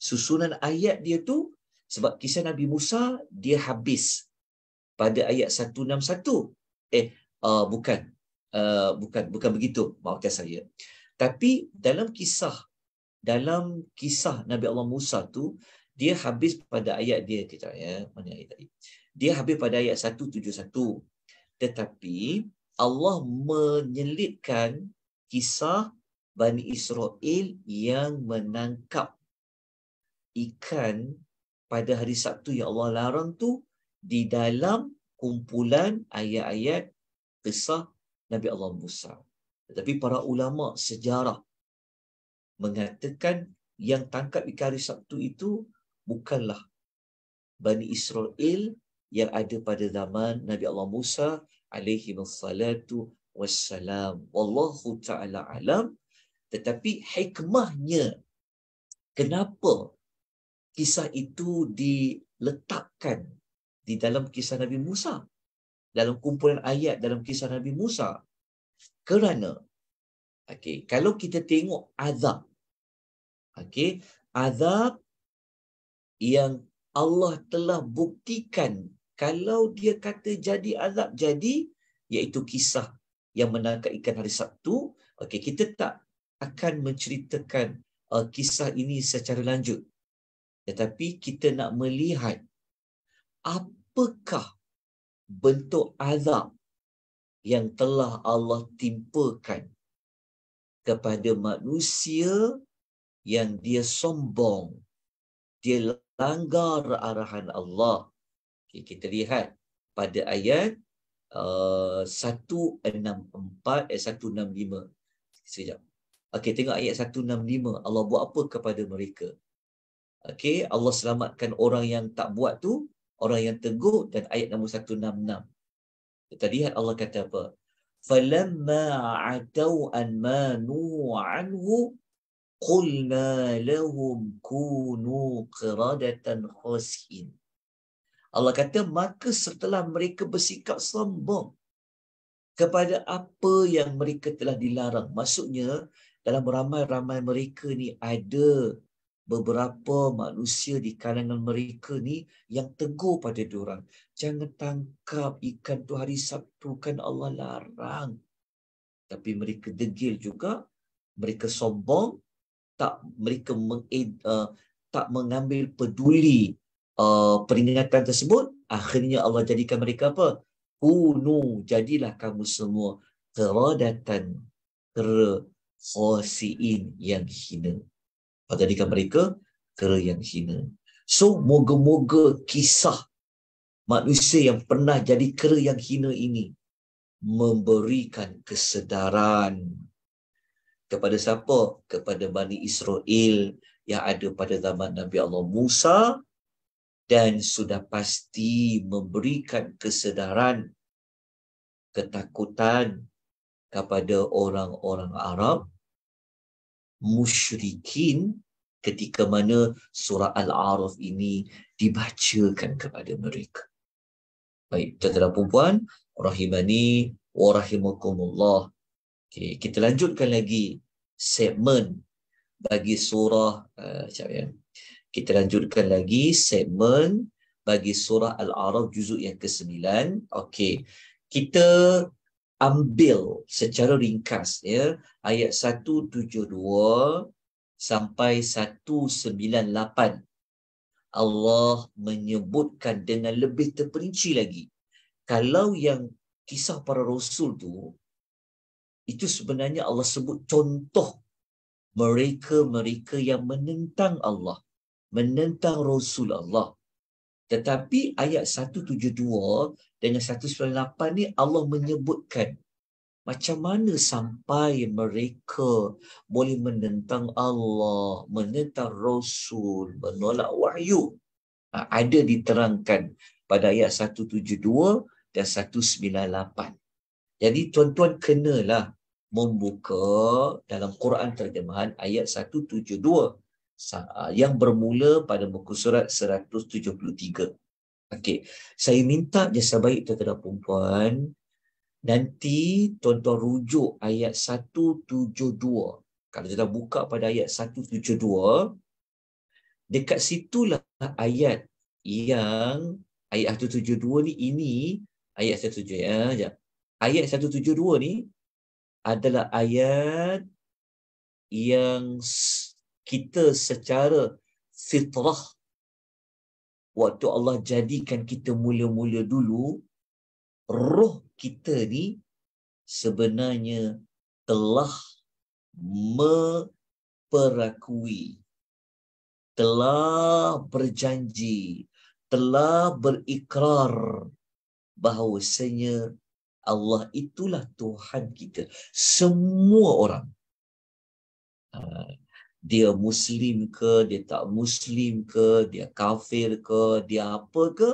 susunan ayat dia tu sebab kisah Nabi Musa dia habis pada ayat 161 eh uh, bukan uh, bukan bukan begitu maafkan saya tapi dalam kisah dalam kisah Nabi Allah Musa tu dia habis pada ayat dia kita ya mana ayat tadi dia habis pada ayat 171 tetapi Allah menyelitkan kisah Bani Israel yang menangkap ikan pada hari Sabtu yang Allah larang tu di dalam kumpulan ayat-ayat kisah Nabi Allah Musa. Tetapi para ulama sejarah mengatakan yang tangkap ikan hari Sabtu itu bukanlah Bani Israel yang ada pada zaman Nabi Allah Musa alaihi wassalatu wassalam. Wallahu ta'ala alam. Tetapi hikmahnya, kenapa kisah itu diletakkan di dalam kisah Nabi Musa? Dalam kumpulan ayat dalam kisah Nabi Musa. Kerana, okay, kalau kita tengok azab, okay, azab yang Allah telah buktikan kalau dia kata jadi azab jadi iaitu kisah yang menangkap ikan hari Sabtu, okey kita tak akan menceritakan uh, kisah ini secara lanjut. Tetapi kita nak melihat apakah bentuk azab yang telah Allah timpakan kepada manusia yang dia sombong, dia langgar arahan Allah. Okay, kita lihat pada ayat uh, 164 165 eh, sekejap okey tengok ayat 165 Allah buat apa kepada mereka okey Allah selamatkan orang yang tak buat tu orang yang teguh dan ayat nombor 166 Tadi lihat Allah kata apa falamma atau an ma anhu qulna lahum kunu qiradatan khasin Allah kata, maka setelah mereka bersikap sombong kepada apa yang mereka telah dilarang. Maksudnya, dalam ramai-ramai mereka ni ada beberapa manusia di kalangan mereka ni yang teguh pada diorang. Jangan tangkap ikan tu hari Sabtu kan Allah larang. Tapi mereka degil juga, mereka sombong, tak mereka meng, eh, uh, tak mengambil peduli Uh, peringatan tersebut akhirnya Allah jadikan mereka apa kunu jadilah kamu semua keradatan kerasiin yang hina pada jadikan mereka ker yang hina so moga-moga kisah manusia yang pernah jadi ker yang hina ini memberikan kesedaran kepada siapa? Kepada Bani Israel yang ada pada zaman Nabi Allah Musa dan sudah pasti memberikan kesedaran ketakutan kepada orang-orang Arab musyrikin ketika mana surah Al-Araf ini dibacakan kepada mereka. Baik, tuan-tuan puan-puan, rahimani wa rahimakumullah. Okay, kita lanjutkan lagi segmen bagi surah uh, eh, macam kita lanjutkan lagi segmen bagi surah al-a'raf juzuk yang ke-9 okey kita ambil secara ringkas ya ayat 172 sampai 198 Allah menyebutkan dengan lebih terperinci lagi kalau yang kisah para rasul tu itu sebenarnya Allah sebut contoh mereka-mereka yang menentang Allah menentang Rasul Allah, Tetapi ayat 172 dengan 198 ni Allah menyebutkan macam mana sampai mereka boleh menentang Allah, menentang Rasul, menolak wahyu. Ha, ada diterangkan pada ayat 172 dan 198. Jadi tuan-tuan kenalah membuka dalam Quran terjemahan ayat 172. Ah, yang bermula pada muka surat 173. Okey, saya minta jasa baik kepada puan nanti tuan-tuan rujuk ayat 172. Kalau kita buka pada ayat 172, dekat situlah ayat yang ayat 172 ni ini ayat 17 ya. Jap. Ayat 172 ni adalah ayat yang kita secara fitrah waktu Allah jadikan kita mula-mula dulu roh kita ni sebenarnya telah memperakui telah berjanji telah berikrar bahawasanya Allah itulah Tuhan kita semua orang ah, dia muslim ke dia tak muslim ke dia kafir ke dia apa ke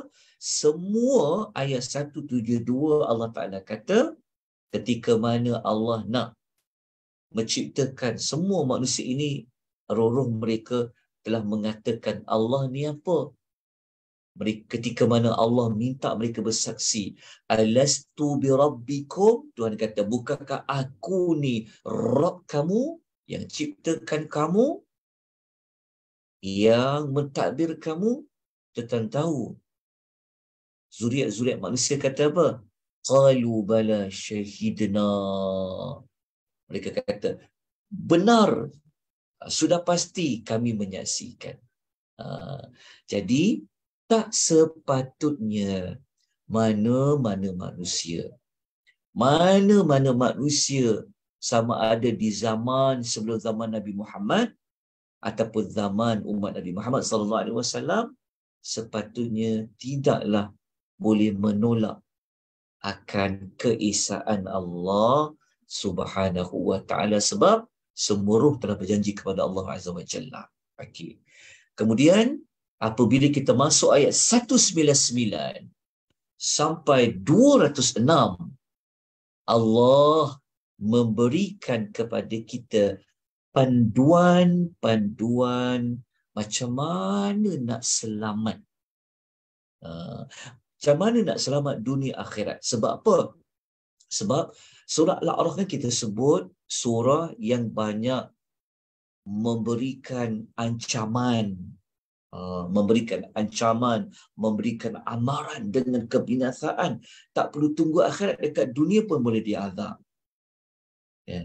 semua ayat 172 Allah Taala kata ketika mana Allah nak menciptakan semua manusia ini roh-roh mereka telah mengatakan Allah ni apa mereka, ketika mana Allah minta mereka bersaksi alastu birabbikum Tuhan kata bukankah aku ni rob kamu yang ciptakan kamu, yang mentadbir kamu, tentang tahu. Zuriat-zuriat manusia kata apa? Qalu bala syahidna. Mereka kata, benar, sudah pasti kami menyaksikan. Ha, jadi, tak sepatutnya mana-mana manusia mana-mana manusia sama ada di zaman sebelum zaman Nabi Muhammad ataupun zaman umat Nabi Muhammad sallallahu alaihi wasallam sepatutnya tidaklah boleh menolak akan keesaan Allah Subhanahu wa taala sebab semuruh telah berjanji kepada Allah Azza wa Jalla. Okey. Kemudian apabila kita masuk ayat 199 sampai 206 Allah memberikan kepada kita panduan-panduan macam mana nak selamat. Uh, macam mana nak selamat dunia akhirat. Sebab apa? Sebab surah Al-A'raf kan kita sebut surah yang banyak memberikan ancaman. Uh, memberikan ancaman, memberikan amaran dengan kebinasaan. Tak perlu tunggu akhirat dekat dunia pun boleh diazab. Ya.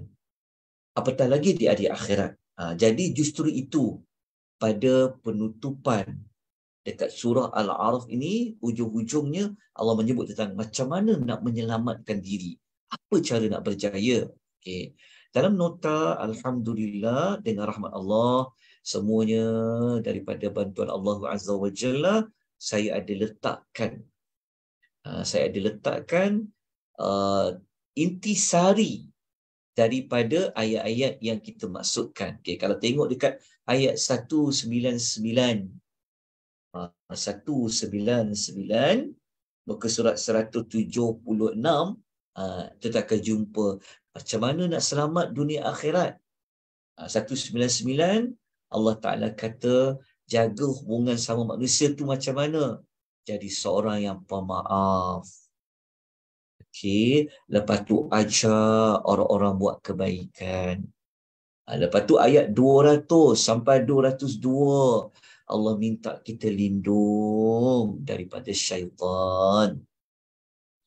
Apatah lagi di hari akhirat. Ha, jadi justru itu pada penutupan dekat surah Al-Araf ini, ujung-ujungnya Allah menyebut tentang macam mana nak menyelamatkan diri. Apa cara nak berjaya. Okay. Dalam nota, Alhamdulillah, dengan rahmat Allah, semuanya daripada bantuan Allah Azza wa Jalla, saya ada letakkan. Ha, saya ada letakkan uh, inti daripada ayat-ayat yang kita maksudkan. Okay, kalau tengok dekat ayat 199 199 ah, muka surat 176 ah, kita akan jumpa macam mana nak selamat dunia akhirat. 199 ah, Allah Taala kata jaga hubungan sama manusia tu macam mana? Jadi seorang yang pemaaf. Okay. Lepas tu ajar orang-orang buat kebaikan. Ah, lepas tu ayat 200 sampai 202. Allah minta kita lindung daripada syaitan.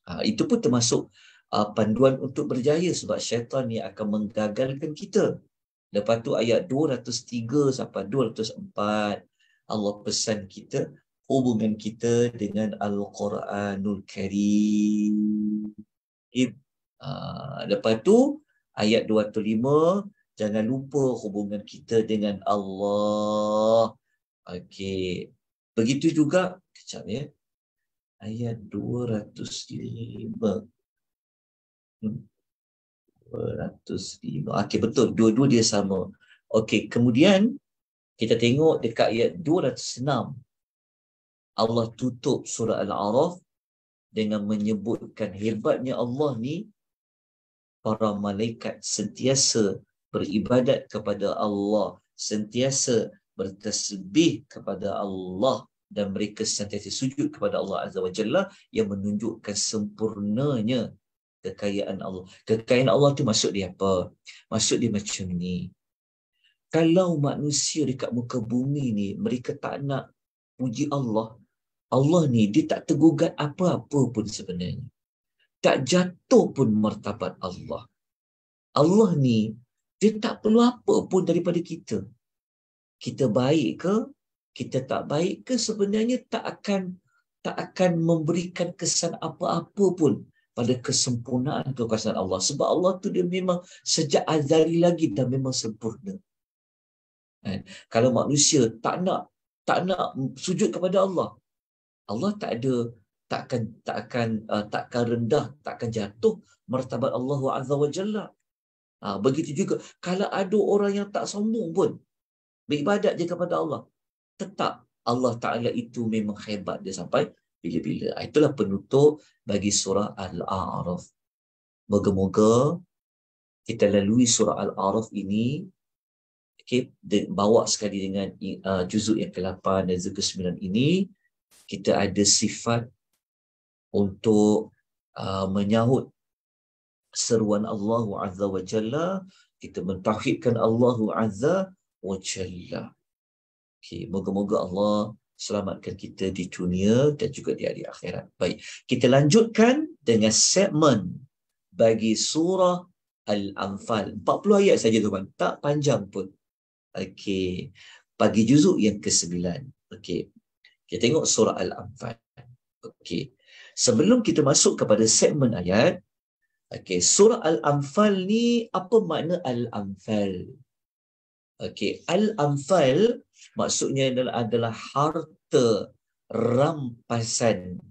Ha, itu pun termasuk uh, panduan untuk berjaya sebab syaitan ni akan menggagalkan kita. Lepas tu ayat 203 sampai 204. Allah pesan kita hubungan kita dengan Al-Quranul Karim. Ha, lepas tu ayat 205 jangan lupa hubungan kita dengan Allah. Okey. Begitu juga kejap ya. Ayat 205. Hmm. 205. Okey betul dua-dua dia sama. Okey, kemudian kita tengok dekat ayat 206 Allah tutup surah Al-Araf dengan menyebutkan hebatnya Allah ni para malaikat sentiasa beribadat kepada Allah, sentiasa bertasbih kepada Allah dan mereka sentiasa sujud kepada Allah Azza wa Jalla yang menunjukkan sempurnanya kekayaan Allah. Kekayaan Allah tu maksud dia apa? Maksud dia macam ni. Kalau manusia dekat muka bumi ni mereka tak nak puji Allah, Allah ni dia tak tergugat apa-apa pun sebenarnya. Tak jatuh pun martabat Allah. Allah ni dia tak perlu apa pun daripada kita. Kita baik ke, kita tak baik ke sebenarnya tak akan tak akan memberikan kesan apa-apa pun pada kesempurnaan kekuasaan Allah. Sebab Allah tu dia memang sejak azali lagi dah memang sempurna. Kan? Kalau manusia tak nak tak nak sujud kepada Allah, Allah tak ada takkan takkan uh, takkan rendah takkan jatuh martabat Allah Azza wa Jalla. Ha, begitu juga kalau ada orang yang tak sombong pun beribadat je kepada Allah tetap Allah Taala itu memang hebat dia sampai bila-bila. Ha, itulah penutup bagi surah Al-A'raf. Moga-moga kita lalui surah Al-A'raf ini okay, bawa sekali dengan uh, juzuk yang ke-8 dan juzuk ke-9 ini kita ada sifat untuk uh, menyahut seruan Allah Azza wa Jalla, kita mentauhidkan Allah Azza wa Jalla. Okay. Moga-moga Allah selamatkan kita di dunia dan juga di hari akhirat. Baik, kita lanjutkan dengan segmen bagi surah Al-Anfal. 40 ayat saja tuan, tak panjang pun. Okey, bagi juzuk yang ke-9. Okey, kita tengok surah Al-Anfal. Okey. Sebelum kita masuk kepada segmen ayat, okey, surah Al-Anfal ni apa makna Al-Anfal? Okey, Al-Anfal maksudnya adalah, adalah harta rampasan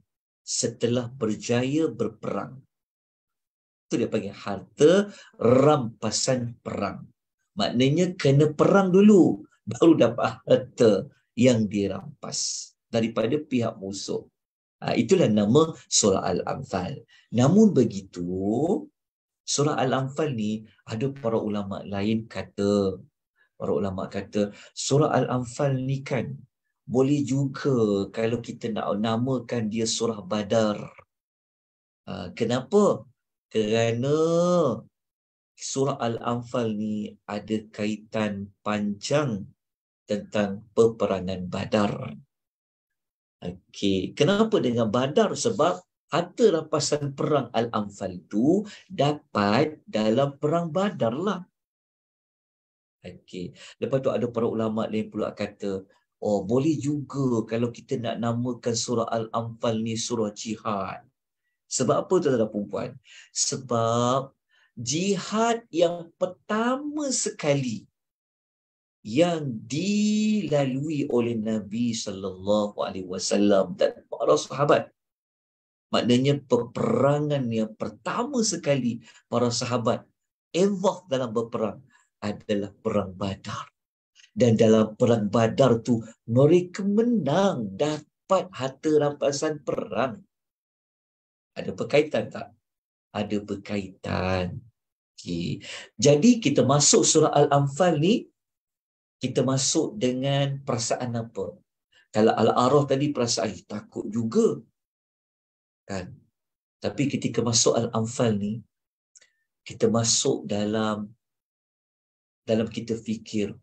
setelah berjaya berperang. Itu dia panggil harta rampasan perang. Maknanya kena perang dulu baru dapat harta yang dirampas daripada pihak musuh. Ha, itulah nama surah Al-Anfal. Namun begitu, surah Al-Anfal ni ada para ulama lain kata, para ulama kata surah Al-Anfal ni kan boleh juga kalau kita nak namakan dia surah Badar. Ha, kenapa? Kerana surah Al-Anfal ni ada kaitan panjang tentang peperangan Badar. Okay, kenapa dengan Badar? Sebab harta rampasan perang Al-Anfal itu dapat dalam perang Badar lah. Okay, Lepas tu ada para ulama lain pula kata, oh boleh juga kalau kita nak namakan surah Al-Anfal ni surah jihad. Sebab apa tu tuan-tuan perempuan? Sebab jihad yang pertama sekali yang dilalui oleh Nabi sallallahu alaihi wasallam dan para sahabat. Maknanya peperangan yang pertama sekali para sahabat involved dalam berperang adalah perang Badar. Dan dalam perang Badar tu mereka menang dapat harta rampasan perang. Ada berkaitan tak? Ada berkaitan. Okay. Jadi kita masuk surah Al-Anfal ni kita masuk dengan perasaan apa? Kalau Al-Araf tadi perasaan takut juga. Kan? Tapi ketika masuk Al-Anfal ni, kita masuk dalam dalam kita fikir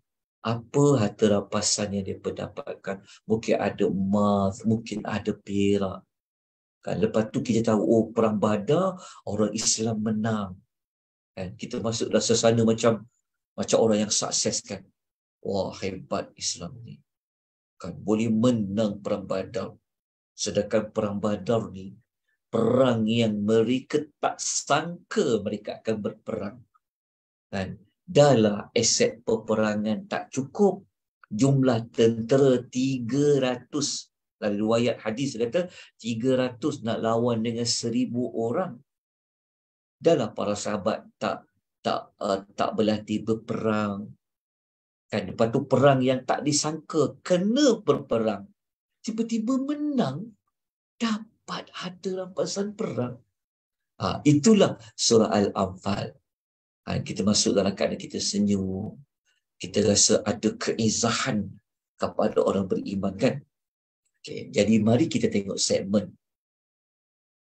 apa harta rapasan yang dia pendapatkan. Mungkin ada emas, mungkin ada perak. Kan? Lepas tu kita tahu, oh perang badar, orang Islam menang. Kan? Kita masuk dalam sesana macam macam orang yang sukses kan. Wah hebat Islam ni. Kan boleh menang perang Badar. Sedangkan perang Badar ni perang yang mereka tak sangka mereka akan berperang. Kan dalam aset peperangan tak cukup. Jumlah tentera 300 dari riwayat hadis kata 300 nak lawan dengan 1000 orang. Dalam para sahabat tak tak uh, tak berlatih berperang Kan? Lepas tu perang yang tak disangka kena berperang. Tiba-tiba menang dapat harta rampasan perang. Ha, itulah surah Al-Anfal. Ha, kita masuk dalam keadaan kita senyum. Kita rasa ada keizahan kepada orang beriman kan. Okay. Jadi mari kita tengok segmen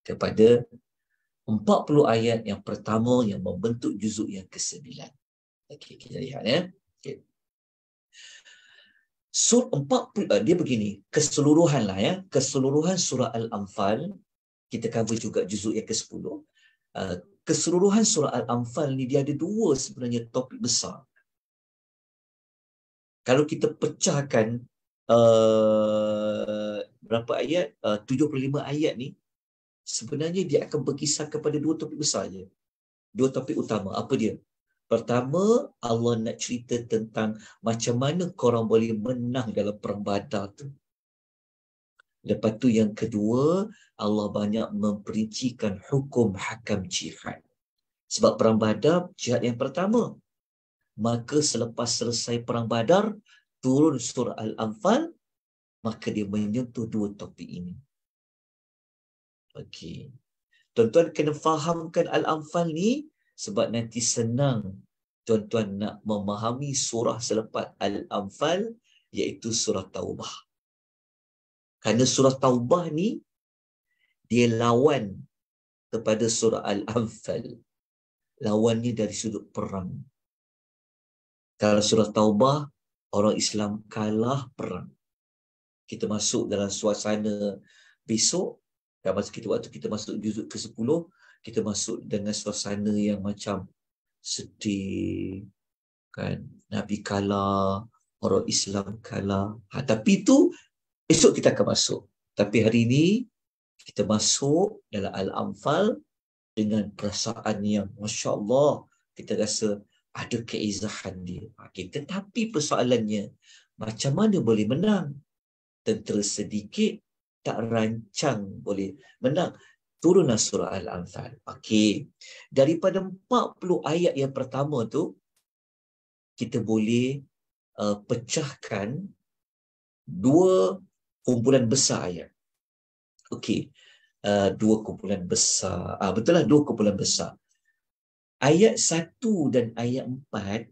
kepada 40 ayat yang pertama yang membentuk juzuk yang ke-9. Okay, kita lihat ya. Okay. Sur 40 eh, dia begini, keseluruhan lah ya, keseluruhan surah Al-Anfal kita cover juga juzuk yang ke-10. Eh, keseluruhan surah Al-Anfal ni dia ada dua sebenarnya topik besar. Kalau kita pecahkan uh, berapa ayat? tujuh puluh lima ayat ni sebenarnya dia akan berkisar kepada dua topik besar je. Dua topik utama. Apa dia? Pertama, Allah nak cerita tentang macam mana korang boleh menang dalam perang badar tu. Lepas tu yang kedua, Allah banyak memperincikan hukum hakam jihad. Sebab perang badar, jihad yang pertama. Maka selepas selesai perang badar, turun surah Al-Anfal, maka dia menyentuh dua topik ini. Okey. Tuan-tuan kena fahamkan Al-Anfal ni sebab nanti senang tuan-tuan nak memahami surah selepas Al-Anfal iaitu surah Taubah. Kerana surah Taubah ni dia lawan kepada surah Al-Anfal. Lawannya dari sudut perang. Kalau surah Taubah, orang Islam kalah perang. Kita masuk dalam suasana besok, dan masa kita waktu kita masuk juzuk ke-10, kita masuk dengan suasana yang macam sedih kan nabi kala orang Islam kala ha, tapi itu esok kita akan masuk tapi hari ini kita masuk dalam al-anfal dengan perasaan yang masya-Allah kita rasa ada keizahan dia ha, kita tapi persoalannya macam mana boleh menang tentera sedikit tak rancang boleh menang turunlah surah Al-Anfal. Okey. Daripada 40 ayat yang pertama tu kita boleh uh, pecahkan dua kumpulan besar ayat. Okey. Uh, dua kumpulan besar. Ah uh, betul lah dua kumpulan besar. Ayat satu dan ayat empat.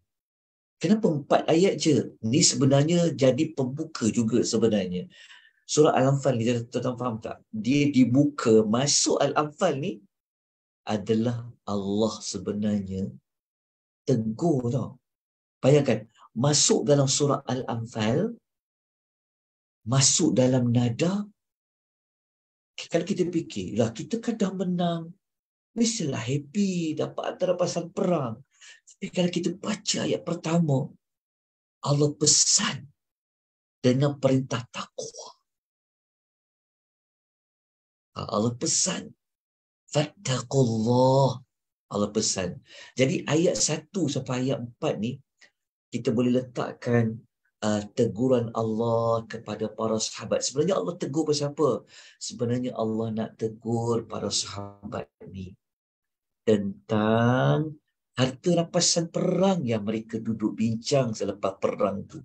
Kenapa empat ayat je? Ini sebenarnya jadi pembuka juga sebenarnya surah Al-Anfal ni, tuan-tuan faham tak? Dia dibuka, masuk Al-Anfal ni adalah Allah sebenarnya tegur tau. Bayangkan, masuk dalam surah Al-Anfal, masuk dalam nada, kalau kita fikir, lah kita kan dah menang, mestilah lah happy, dapat antara pasal perang. Tapi kalau kita baca ayat pertama, Allah pesan dengan perintah takwa. Ah, Allah pesan. Fattakullah. Allah pesan. Jadi ayat satu sampai ayat empat ni, kita boleh letakkan uh, teguran Allah kepada para sahabat. Sebenarnya Allah tegur pasal apa? Sebenarnya Allah nak tegur para sahabat ni tentang harta rampasan perang yang mereka duduk bincang selepas perang tu.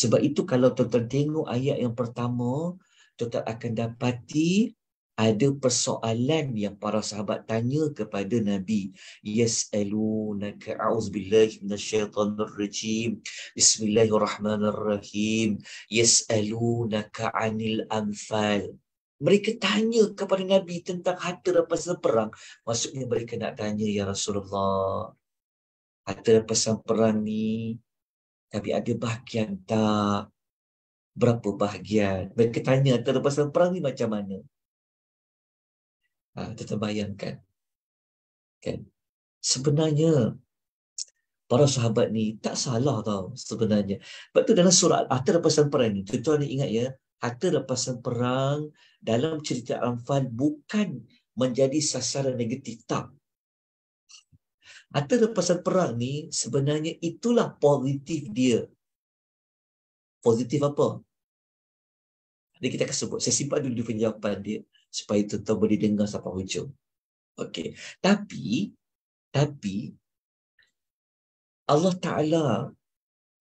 Sebab itu kalau tuan-tuan tengok ayat yang pertama, tuan-tuan akan dapati ada persoalan yang para sahabat tanya kepada Nabi. aus Yas'alunaka a'udzubillahi minasyaitonir rajim. Bismillahirrahmanirrahim. Yas'alunaka 'anil anfal. Mereka tanya kepada Nabi tentang harta rampasan perang. Maksudnya mereka nak tanya ya Rasulullah. Harta rampasan perang ni Nabi ada bahagian tak? berapa bahagian. Dan tanya antara pasal perang ni macam mana. Ha, ah, kita bayangkan. Kan? Sebenarnya, para sahabat ni tak salah tau sebenarnya. Sebab tu dalam surat harta lepasan perang ni, tuan-tuan ni ingat ya, harta lepasan perang dalam cerita Al-Anfal bukan menjadi sasaran negatif. Tak. Harta lepasan perang ni sebenarnya itulah positif dia positif apa? Jadi kita akan sebut. Saya simpan dulu penjawapan dia supaya tuan-tuan boleh dengar sampai hujung. Okey. Tapi, tapi Allah Ta'ala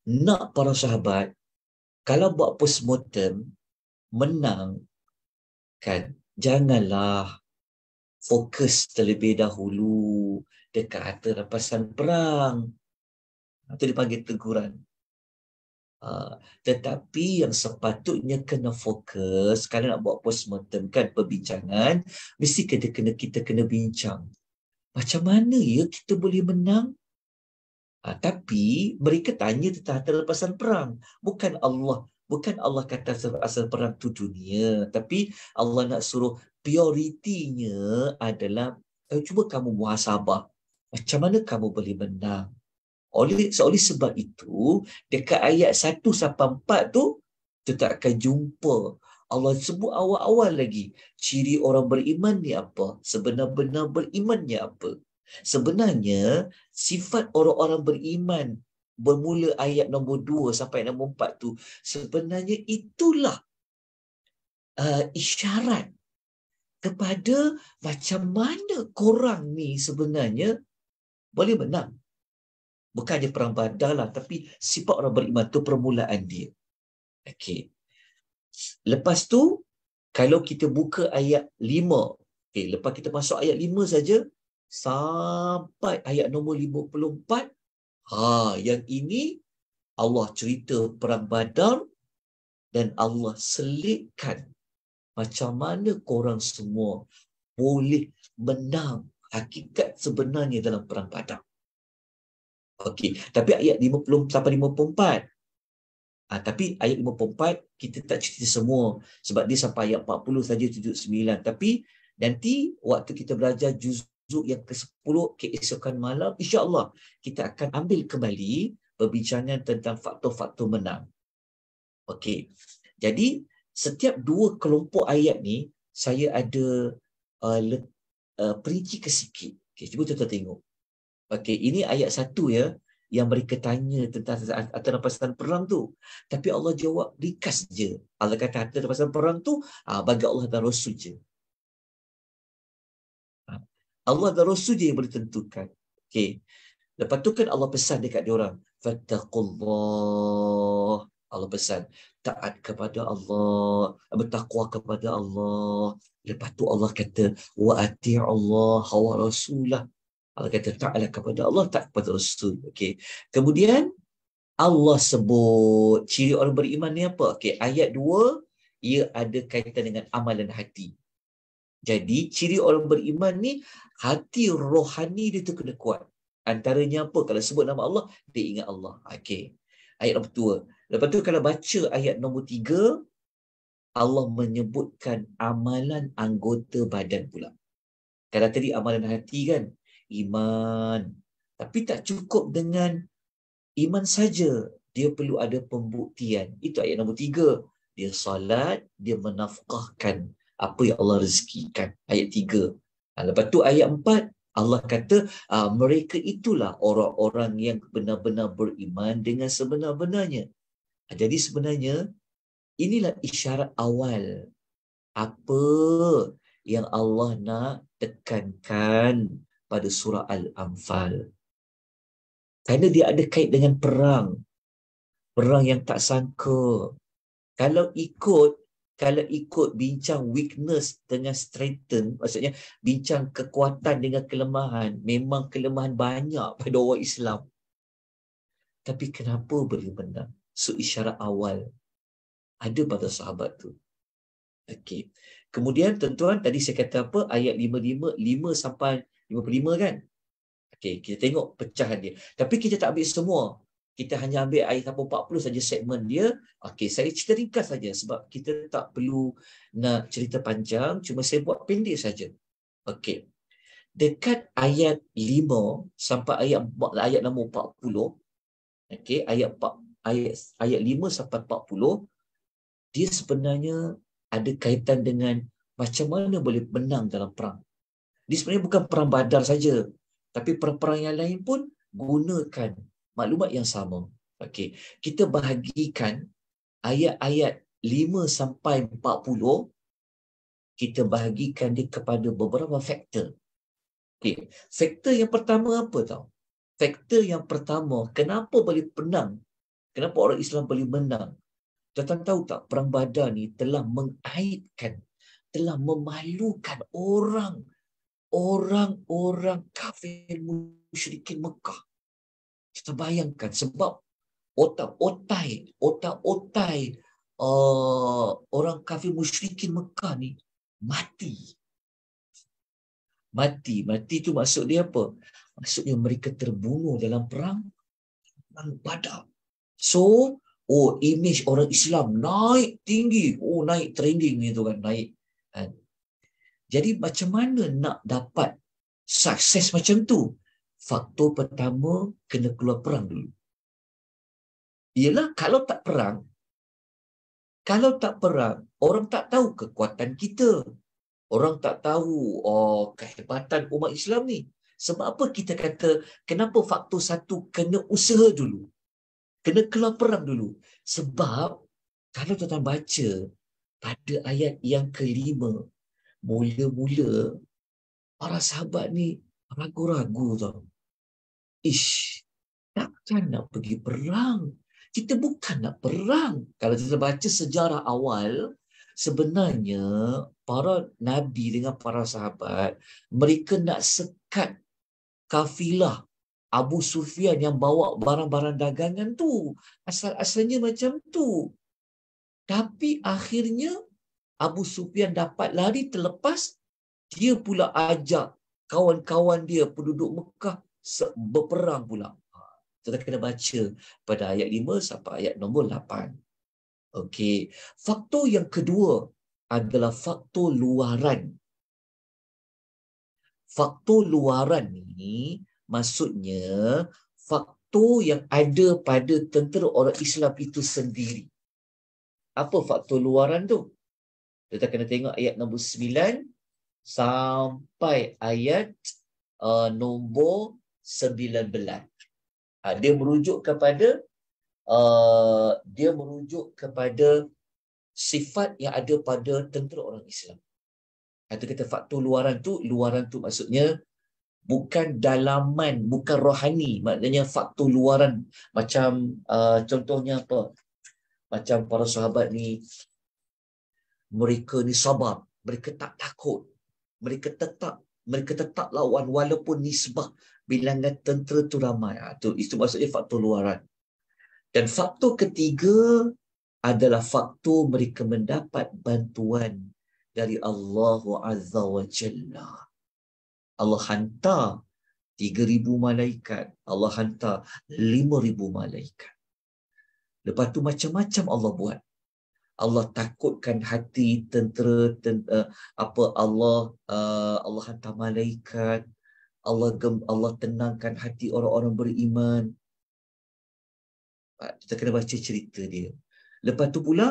nak para sahabat kalau buat postmortem menang kan janganlah fokus terlebih dahulu dekat harta perang. atau dipanggil teguran. Ah, tetapi yang sepatutnya kena fokus kalau nak buat postmortem kan perbincangan mesti kita kena kita kena bincang macam mana ya kita boleh menang ha, tapi mereka tanya tentang terlepasan perang bukan Allah bukan Allah kata asal perang tu dunia tapi Allah nak suruh prioritinya adalah eh, cuba kamu muhasabah macam mana kamu boleh menang oleh, oleh sebab itu, dekat ayat 1 sampai 4 tu, kita akan jumpa Allah sebut awal-awal lagi ciri orang beriman ni apa sebenar-benar berimannya apa sebenarnya sifat orang-orang beriman bermula ayat nombor 2 sampai nombor 4 tu sebenarnya itulah uh, isyarat kepada macam mana korang ni sebenarnya boleh menang Bukan hanya perang badar lah, tapi sifat orang beriman tu permulaan dia. Okey. Lepas tu, kalau kita buka ayat lima, okay, lepas kita masuk ayat lima saja, sampai ayat nombor 54, ha, yang ini Allah cerita perang badar dan Allah selitkan macam mana korang semua boleh menang hakikat sebenarnya dalam perang badar. Okey, tapi ayat 50 sampai 54. Ah, tapi ayat 54 kita tak cerita semua sebab dia sampai ayat 40 saja 79. Tapi nanti waktu kita belajar juzuk yang ke-10 keesokan malam, insya-Allah kita akan ambil kembali perbincangan tentang faktor-faktor menang. Okey. Jadi setiap dua kelompok ayat ni saya ada uh, le, uh, perinci ke sikit. Okey, cuba kita tengok. Okey, ini ayat satu ya yang mereka tanya tentang harta rampasan perang tu. Tapi Allah jawab ringkas je. Allah kata harta rampasan perang tu ah, bagi Allah dan Rasul je. Ha. Allah dan Rasul je yang boleh tentukan. Okey. Lepas tu kan Allah pesan dekat dia orang. Fattakullah. Allah pesan. Taat kepada Allah. Bertakwa kepada Allah. Lepas tu Allah kata. Wa Allah wa Rasulah. Allah kata taklah kepada Allah tak kepada Rasul. okay. Kemudian Allah sebut ciri orang beriman ni apa? Okay, ayat dua ia ada kaitan dengan amalan hati. Jadi ciri orang beriman ni hati rohani dia tu kena kuat. Antaranya apa? Kalau sebut nama Allah, dia ingat Allah. okay. Ayat nombor dua. Lepas tu kalau baca ayat nombor tiga Allah menyebutkan amalan anggota badan pula. Kalau tadi amalan hati kan, iman. Tapi tak cukup dengan iman saja. Dia perlu ada pembuktian. Itu ayat nombor tiga. Dia salat, dia menafkahkan apa yang Allah rezekikan. Ayat tiga. Ha, lepas tu ayat empat, Allah kata ah, mereka itulah orang-orang yang benar-benar beriman dengan sebenar-benarnya. Ha, jadi sebenarnya inilah isyarat awal apa yang Allah nak tekankan pada surah Al-Anfal. Kerana dia ada kait dengan perang. Perang yang tak sangka. Kalau ikut, kalau ikut bincang weakness dengan strength, maksudnya bincang kekuatan dengan kelemahan, memang kelemahan banyak pada orang Islam. Tapi kenapa boleh menang? So isyarat awal ada pada sahabat tu. Okey. Kemudian tuan-tuan tadi saya kata apa? Ayat 55, 5 sampai 55 kan? Okey, kita tengok pecahan dia. Tapi kita tak ambil semua. Kita hanya ambil ayat 40 saja segmen dia. Okey, saya cerita ringkas saja sebab kita tak perlu nak cerita panjang, cuma saya buat pendek saja. Okey. Dekat ayat 5 sampai ayat ayat nombor 40. Okey, ayat ayat ayat 5 sampai 40 dia sebenarnya ada kaitan dengan macam mana boleh menang dalam perang. Di sebenarnya bukan perang badar saja. Tapi perang-perang yang lain pun gunakan maklumat yang sama. Okey, Kita bahagikan ayat-ayat 5 sampai 40. Kita bahagikan dia kepada beberapa faktor. Okey, Faktor yang pertama apa tau? Faktor yang pertama, kenapa boleh menang? Kenapa orang Islam boleh menang? tuan tahu tak, perang badar ni telah mengaitkan, telah memalukan orang orang-orang kafir musyrikin Mekah. Kita bayangkan sebab otak-otai, otak-otai uh, orang kafir musyrikin Mekah ni mati. Mati, mati tu maksud dia apa? Maksudnya mereka terbunuh dalam perang perang badar. So, oh image orang Islam naik tinggi. Oh, naik trending ni tu kan, naik. And jadi macam mana nak dapat sukses macam tu? Faktor pertama, kena keluar perang dulu. Ialah kalau tak perang, kalau tak perang, orang tak tahu kekuatan kita. Orang tak tahu oh, kehebatan umat Islam ni. Sebab apa kita kata, kenapa faktor satu kena usaha dulu? Kena keluar perang dulu. Sebab kalau tuan-tuan baca pada ayat yang kelima mula-mula para sahabat ni ragu-ragu tau. Ish, takkan nak pergi perang. Kita bukan nak perang. Kalau kita baca sejarah awal, sebenarnya para nabi dengan para sahabat, mereka nak sekat kafilah Abu Sufyan yang bawa barang-barang dagangan tu. Asal-asalnya macam tu. Tapi akhirnya Abu Sufyan dapat lari terlepas, dia pula ajak kawan-kawan dia penduduk Mekah berperang pula. Kita ha, kena baca pada ayat 5 sampai ayat nombor 8. Okey, faktor yang kedua adalah faktor luaran. Faktor luaran ni maksudnya faktor yang ada pada tentera orang Islam itu sendiri. Apa faktor luaran tu? kita kena tengok ayat nombor 9 sampai ayat uh, nombor 19. Ha, dia merujuk kepada uh, dia merujuk kepada sifat yang ada pada tentera orang Islam. Kata kata faktor luaran tu, luaran tu maksudnya bukan dalaman, bukan rohani. Maknanya faktor luaran macam uh, contohnya apa? Macam para sahabat ni mereka ni sabar mereka tak takut mereka tetap mereka tetap lawan walaupun nisbah bilangan tentera tu ramai itu ha, itu maksudnya faktor luaran dan faktor ketiga adalah faktor mereka mendapat bantuan dari Allah Azza wa Jalla. Allah hantar ribu malaikat. Allah hantar ribu malaikat. Lepas tu macam-macam Allah buat. Allah takutkan hati tentera, tentera eh, apa Allah uh, Allah hantar malaikat Allah gem, Allah tenangkan hati orang-orang beriman ah, kita kena baca cerita dia lepas tu pula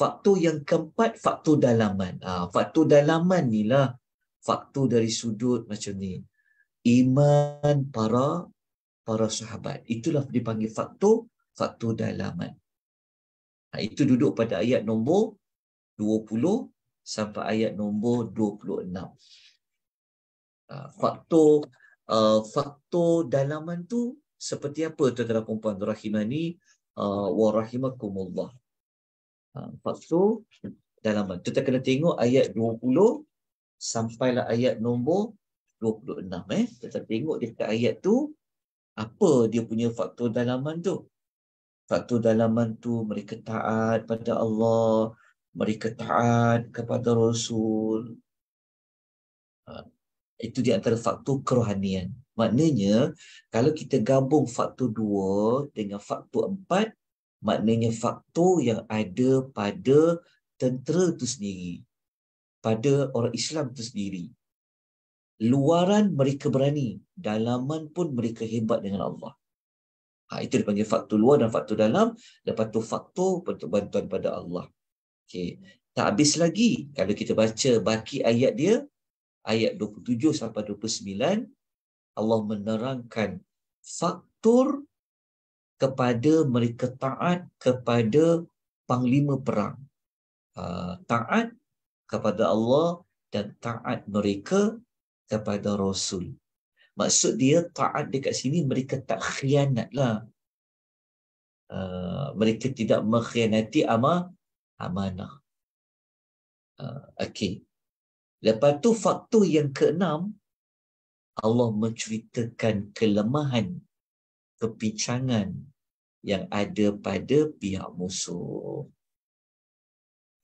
faktor yang keempat faktor dalaman ah ha, faktor dalaman ni lah faktor dari sudut macam ni iman para para sahabat itulah dipanggil faktor faktor dalaman Ha, itu duduk pada ayat nombor 20 sampai ayat nombor 26. Ha, faktor uh, faktor dalaman tu seperti apa tuan-tuan puan-puan rahimani uh, wa rahimakumullah. Ha, faktor dalaman. Kita kena tengok ayat 20 lah ayat nombor 26 eh. Kita tengok dekat ayat tu apa dia punya faktor dalaman tu satu dalaman tu mereka taat pada Allah, mereka taat kepada Rasul. Ha, itu di antara faktor kerohanian. Maknanya, kalau kita gabung faktor dua dengan faktor empat, maknanya faktor yang ada pada tentera itu sendiri. Pada orang Islam itu sendiri. Luaran mereka berani. Dalaman pun mereka hebat dengan Allah. Ha, itu dipanggil faktor luar dan faktor dalam. Lepas tu faktor bentuk bantuan pada Allah. Okay. Tak habis lagi kalau kita baca baki ayat dia, ayat 27 sampai 29, Allah menerangkan faktor kepada mereka taat kepada panglima perang. Uh, taat kepada Allah dan taat mereka kepada Rasul. Maksud dia taat dekat sini mereka tak khianatlah. Uh, ah, mereka tidak mengkhianati ama amanah. Uh, ah, okay. Lepas tu faktor yang keenam Allah menceritakan kelemahan kepicangan yang ada pada pihak musuh.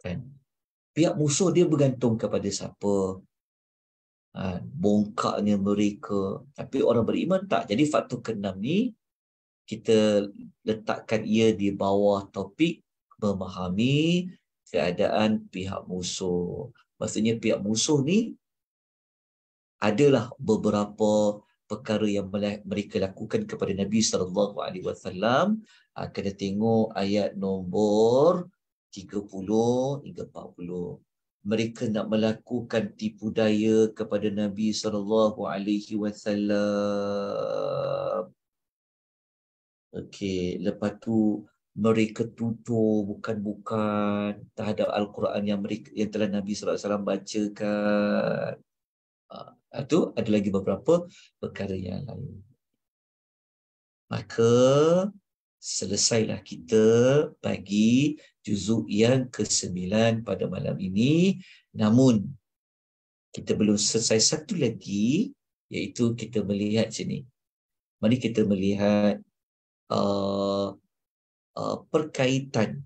Kan? Pihak musuh dia bergantung kepada siapa? Ah, bongkaknya mereka tapi orang beriman tak jadi faktor keenam ni kita letakkan ia di bawah topik memahami keadaan pihak musuh maksudnya pihak musuh ni adalah beberapa perkara yang mereka lakukan kepada Nabi sallallahu alaihi wasallam ah, kena tengok ayat nombor 30 hingga 40 mereka nak melakukan tipu daya kepada Nabi sallallahu alaihi wasallam. Okey, lepas tu mereka tutur bukan-bukan terhadap al-Quran yang mereka yang telah Nabi sallallahu alaihi wasallam bacakan. Ah, ha, itu ada lagi beberapa perkara yang lain. Maka selesailah kita bagi juzuk yang ke-9 pada malam ini. Namun, kita belum selesai satu lagi iaitu kita melihat sini. Mari kita melihat uh, uh, perkaitan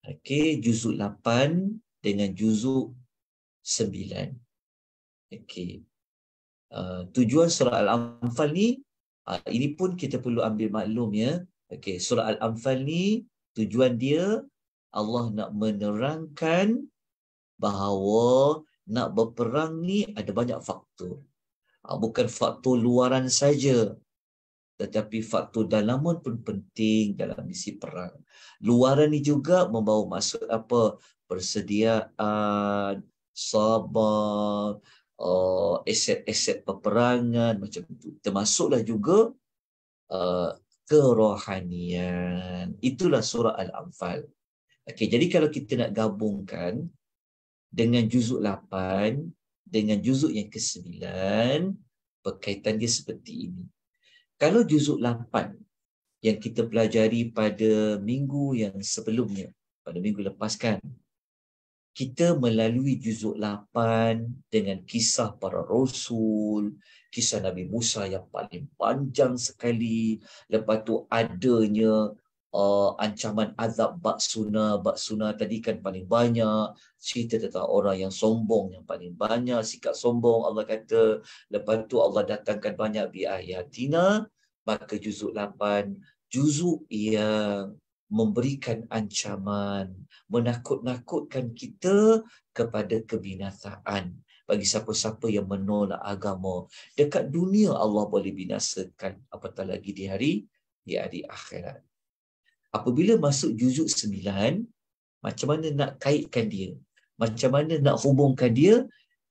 okay, juzuk 8 dengan juzuk 9. Okay. Uh, tujuan surah Al-Anfal ni, uh, ini pun kita perlu ambil maklum ya, Okey, surah Al-Anfal ni tujuan dia Allah nak menerangkan bahawa nak berperang ni ada banyak faktor. Ah, bukan faktor luaran saja. Tetapi faktor dalaman pun penting dalam misi perang. Luaran ni juga membawa maksud apa? Persediaan, ah, sabar, uh, aset-aset peperangan macam tu. Termasuklah juga kerohanian. Itulah surah Al-Anfal. Okay, jadi kalau kita nak gabungkan dengan juzuk 8 dengan juzuk yang ke-9, berkaitan dia seperti ini. Kalau juzuk 8 yang kita pelajari pada minggu yang sebelumnya, pada minggu lepas kan, kita melalui juzuk 8 dengan kisah para rasul, kisah Nabi Musa yang paling panjang sekali, lepas tu adanya uh, ancaman azab bak bak baksuna tadi kan paling banyak, cerita tentang orang yang sombong yang paling banyak, sikap sombong Allah kata, lepas tu Allah datangkan banyak biayatina, maka juzuk 8, juzuk yang memberikan ancaman, menakut-nakutkan kita kepada kebinasaan bagi siapa-siapa yang menolak agama. Dekat dunia Allah boleh binasakan apatah lagi di hari di hari akhirat. Apabila masuk juzuk sembilan, macam mana nak kaitkan dia? Macam mana nak hubungkan dia?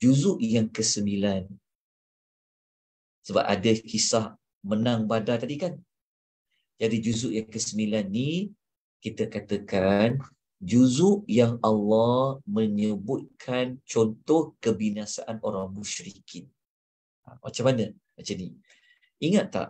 Juzuk yang ke sembilan. Sebab ada kisah menang badar tadi kan? Jadi juzuk yang ke sembilan ni kita katakan juzuk yang Allah menyebutkan contoh kebinasaan orang musyrikin. Ha, macam mana? Macam ni. Ingat tak?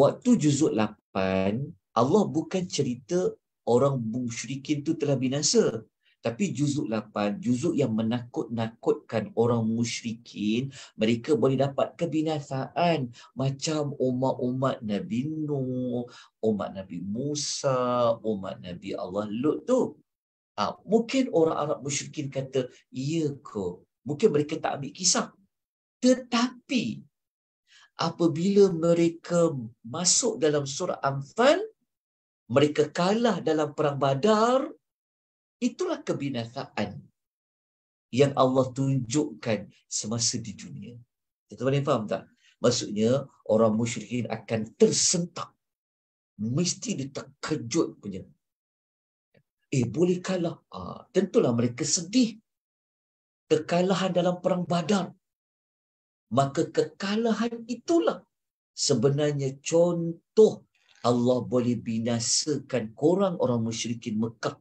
Waktu juzuk 8, Allah bukan cerita orang musyrikin tu telah binasa. Tapi juzuk 8, juzuk yang menakut-nakutkan orang musyrikin, mereka boleh dapat kebinasaan macam umat-umat Nabi Nuh, umat Nabi Musa, umat Nabi Allah Lut tu. Ha, mungkin orang Arab musyrikin kata, iya ke? Mungkin mereka tak ambil kisah. Tetapi, apabila mereka masuk dalam surah Anfal, mereka kalah dalam perang badar, Itulah kebinasaan yang Allah tunjukkan semasa di dunia. Tuan-tuan faham tak? Maksudnya, orang musyrikin akan tersentak. Mesti dia terkejut punya. Eh, boleh kalah. Ha, ah, tentulah mereka sedih. Kekalahan dalam perang badar. Maka kekalahan itulah sebenarnya contoh Allah boleh binasakan korang orang musyrikin Mekah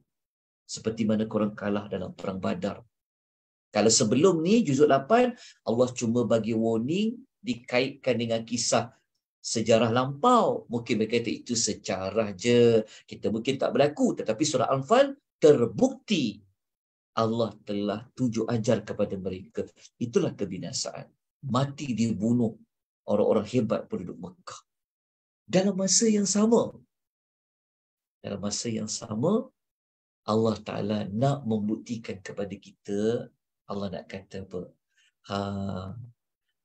seperti mana korang kalah dalam perang badar. Kalau sebelum ni, juzuk 8, Allah cuma bagi warning dikaitkan dengan kisah sejarah lampau. Mungkin mereka kata itu sejarah je. Kita mungkin tak berlaku. Tetapi surah Al-Fal terbukti Allah telah tujuh ajar kepada mereka. Itulah kebinasaan. Mati dibunuh orang-orang hebat penduduk Mekah. Dalam masa yang sama, dalam masa yang sama, Allah Ta'ala nak membuktikan kepada kita, Allah nak kata apa? Ha,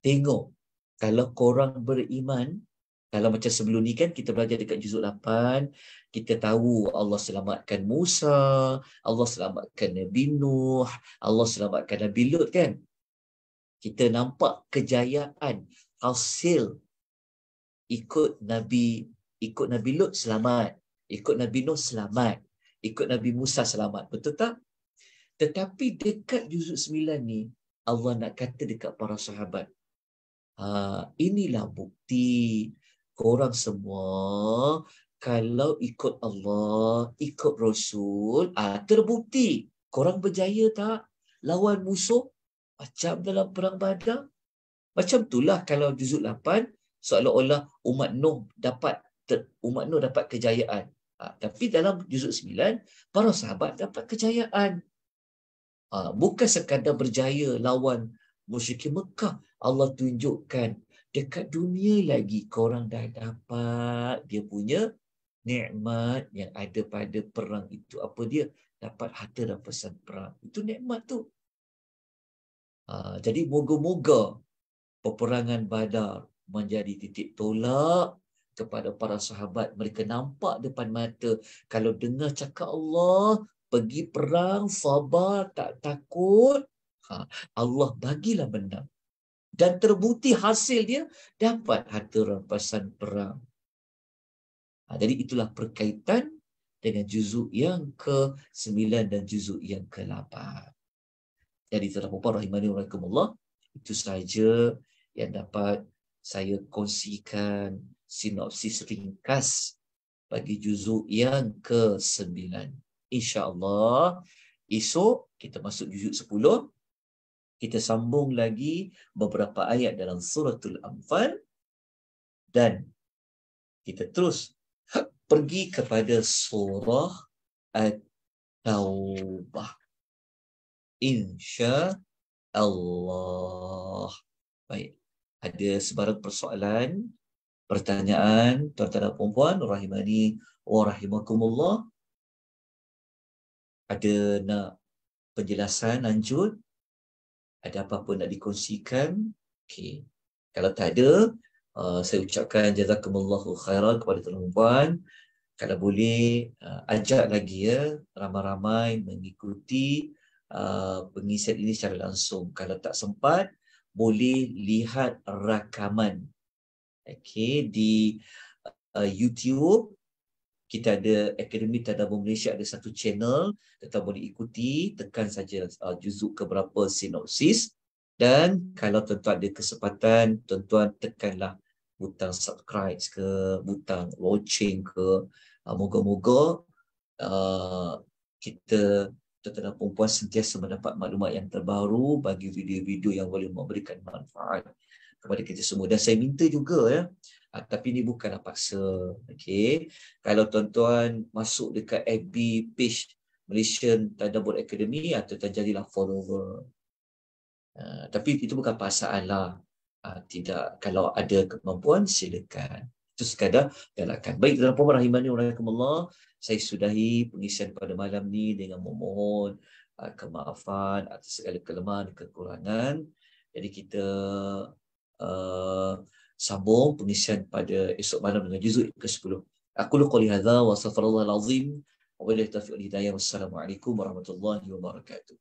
tengok, kalau korang beriman, kalau macam sebelum ni kan kita belajar dekat juzuk 8, kita tahu Allah selamatkan Musa, Allah selamatkan Nabi Nuh, Allah selamatkan Nabi Lut kan? Kita nampak kejayaan hasil ikut Nabi ikut Nabi Lut selamat, ikut Nabi Nuh selamat ikut Nabi Musa selamat. Betul tak? Tetapi dekat juzuk 9 ni, Allah nak kata dekat para sahabat, ha, inilah bukti korang semua kalau ikut Allah, ikut Rasul, ha, terbukti korang berjaya tak lawan musuh macam dalam perang badar? Macam itulah kalau juzuk 8, seolah-olah umat Nuh dapat umat Nuh dapat kejayaan. Ha, tapi dalam juzuk 9, para sahabat dapat kejayaan. Ha, bukan sekadar berjaya lawan musyrikin Mekah. Allah tunjukkan dekat dunia lagi korang dah dapat dia punya nikmat yang ada pada perang itu. Apa dia? Dapat harta dan pesan perang. Itu nikmat tu. Ha, jadi moga-moga peperangan badar menjadi titik tolak kepada para sahabat mereka nampak depan mata kalau dengar cakap Allah pergi perang sabar tak takut ha, Allah bagilah benda dan terbukti hasil dia dapat harta rampasan perang ha, jadi itulah perkaitan dengan juzuk yang ke-9 dan juzuk yang ke-8. Jadi tuan-tuan puan rahimani wa itu sahaja yang dapat saya kongsikan sinopsis ringkas bagi juzuk yang ke-9. Allah esok kita masuk juzuk 10. Kita sambung lagi beberapa ayat dalam surah al Anfal. Dan kita terus pergi kepada surah at insya Allah. Baik. Ada sebarang persoalan, pertanyaan tuan-tuan dan puan rahimani wa rahimakumullah ada nak penjelasan lanjut ada apa-apa nak dikongsikan okey kalau tak ada uh, saya ucapkan jazakumullahu khairan kepada tuan-tuan dan kalau boleh uh, ajak lagi ya ramai-ramai mengikuti uh, pengisian ini secara langsung kalau tak sempat boleh lihat rakaman Okay, di uh, YouTube kita ada Akademi Tadabur Malaysia ada satu channel Kita boleh ikuti tekan saja uh, juzuk keberapa sinopsis dan kalau tuan-tuan ada kesempatan tuan-tuan tekanlah butang subscribe ke butang loceng ke uh, moga-moga uh, kita tuan-tuan dan perempuan sentiasa mendapat maklumat yang terbaru bagi video-video yang boleh memberikan manfaat kepada kita semua dan saya minta juga ya uh, tapi ini bukan nak paksa okey kalau tuan-tuan masuk dekat FB page Malaysian Thunderbolt Academy atau ah, terjadilah follower uh, tapi itu bukan paksaan lah uh, tidak kalau ada kemampuan silakan itu sekadar galakan. Baik, dalam perempuan rahimahni Allah, saya sudahi pengisian pada malam ni dengan memohon kemaafan atas segala kelemahan kekurangan. Jadi kita Uh, sambung pengisian pada esok malam dengan juzuk ke-10. Aku lukul hadza wa safarallahu alazim wa bihi taufiq hidayah wassalamu alaikum warahmatullahi wabarakatuh.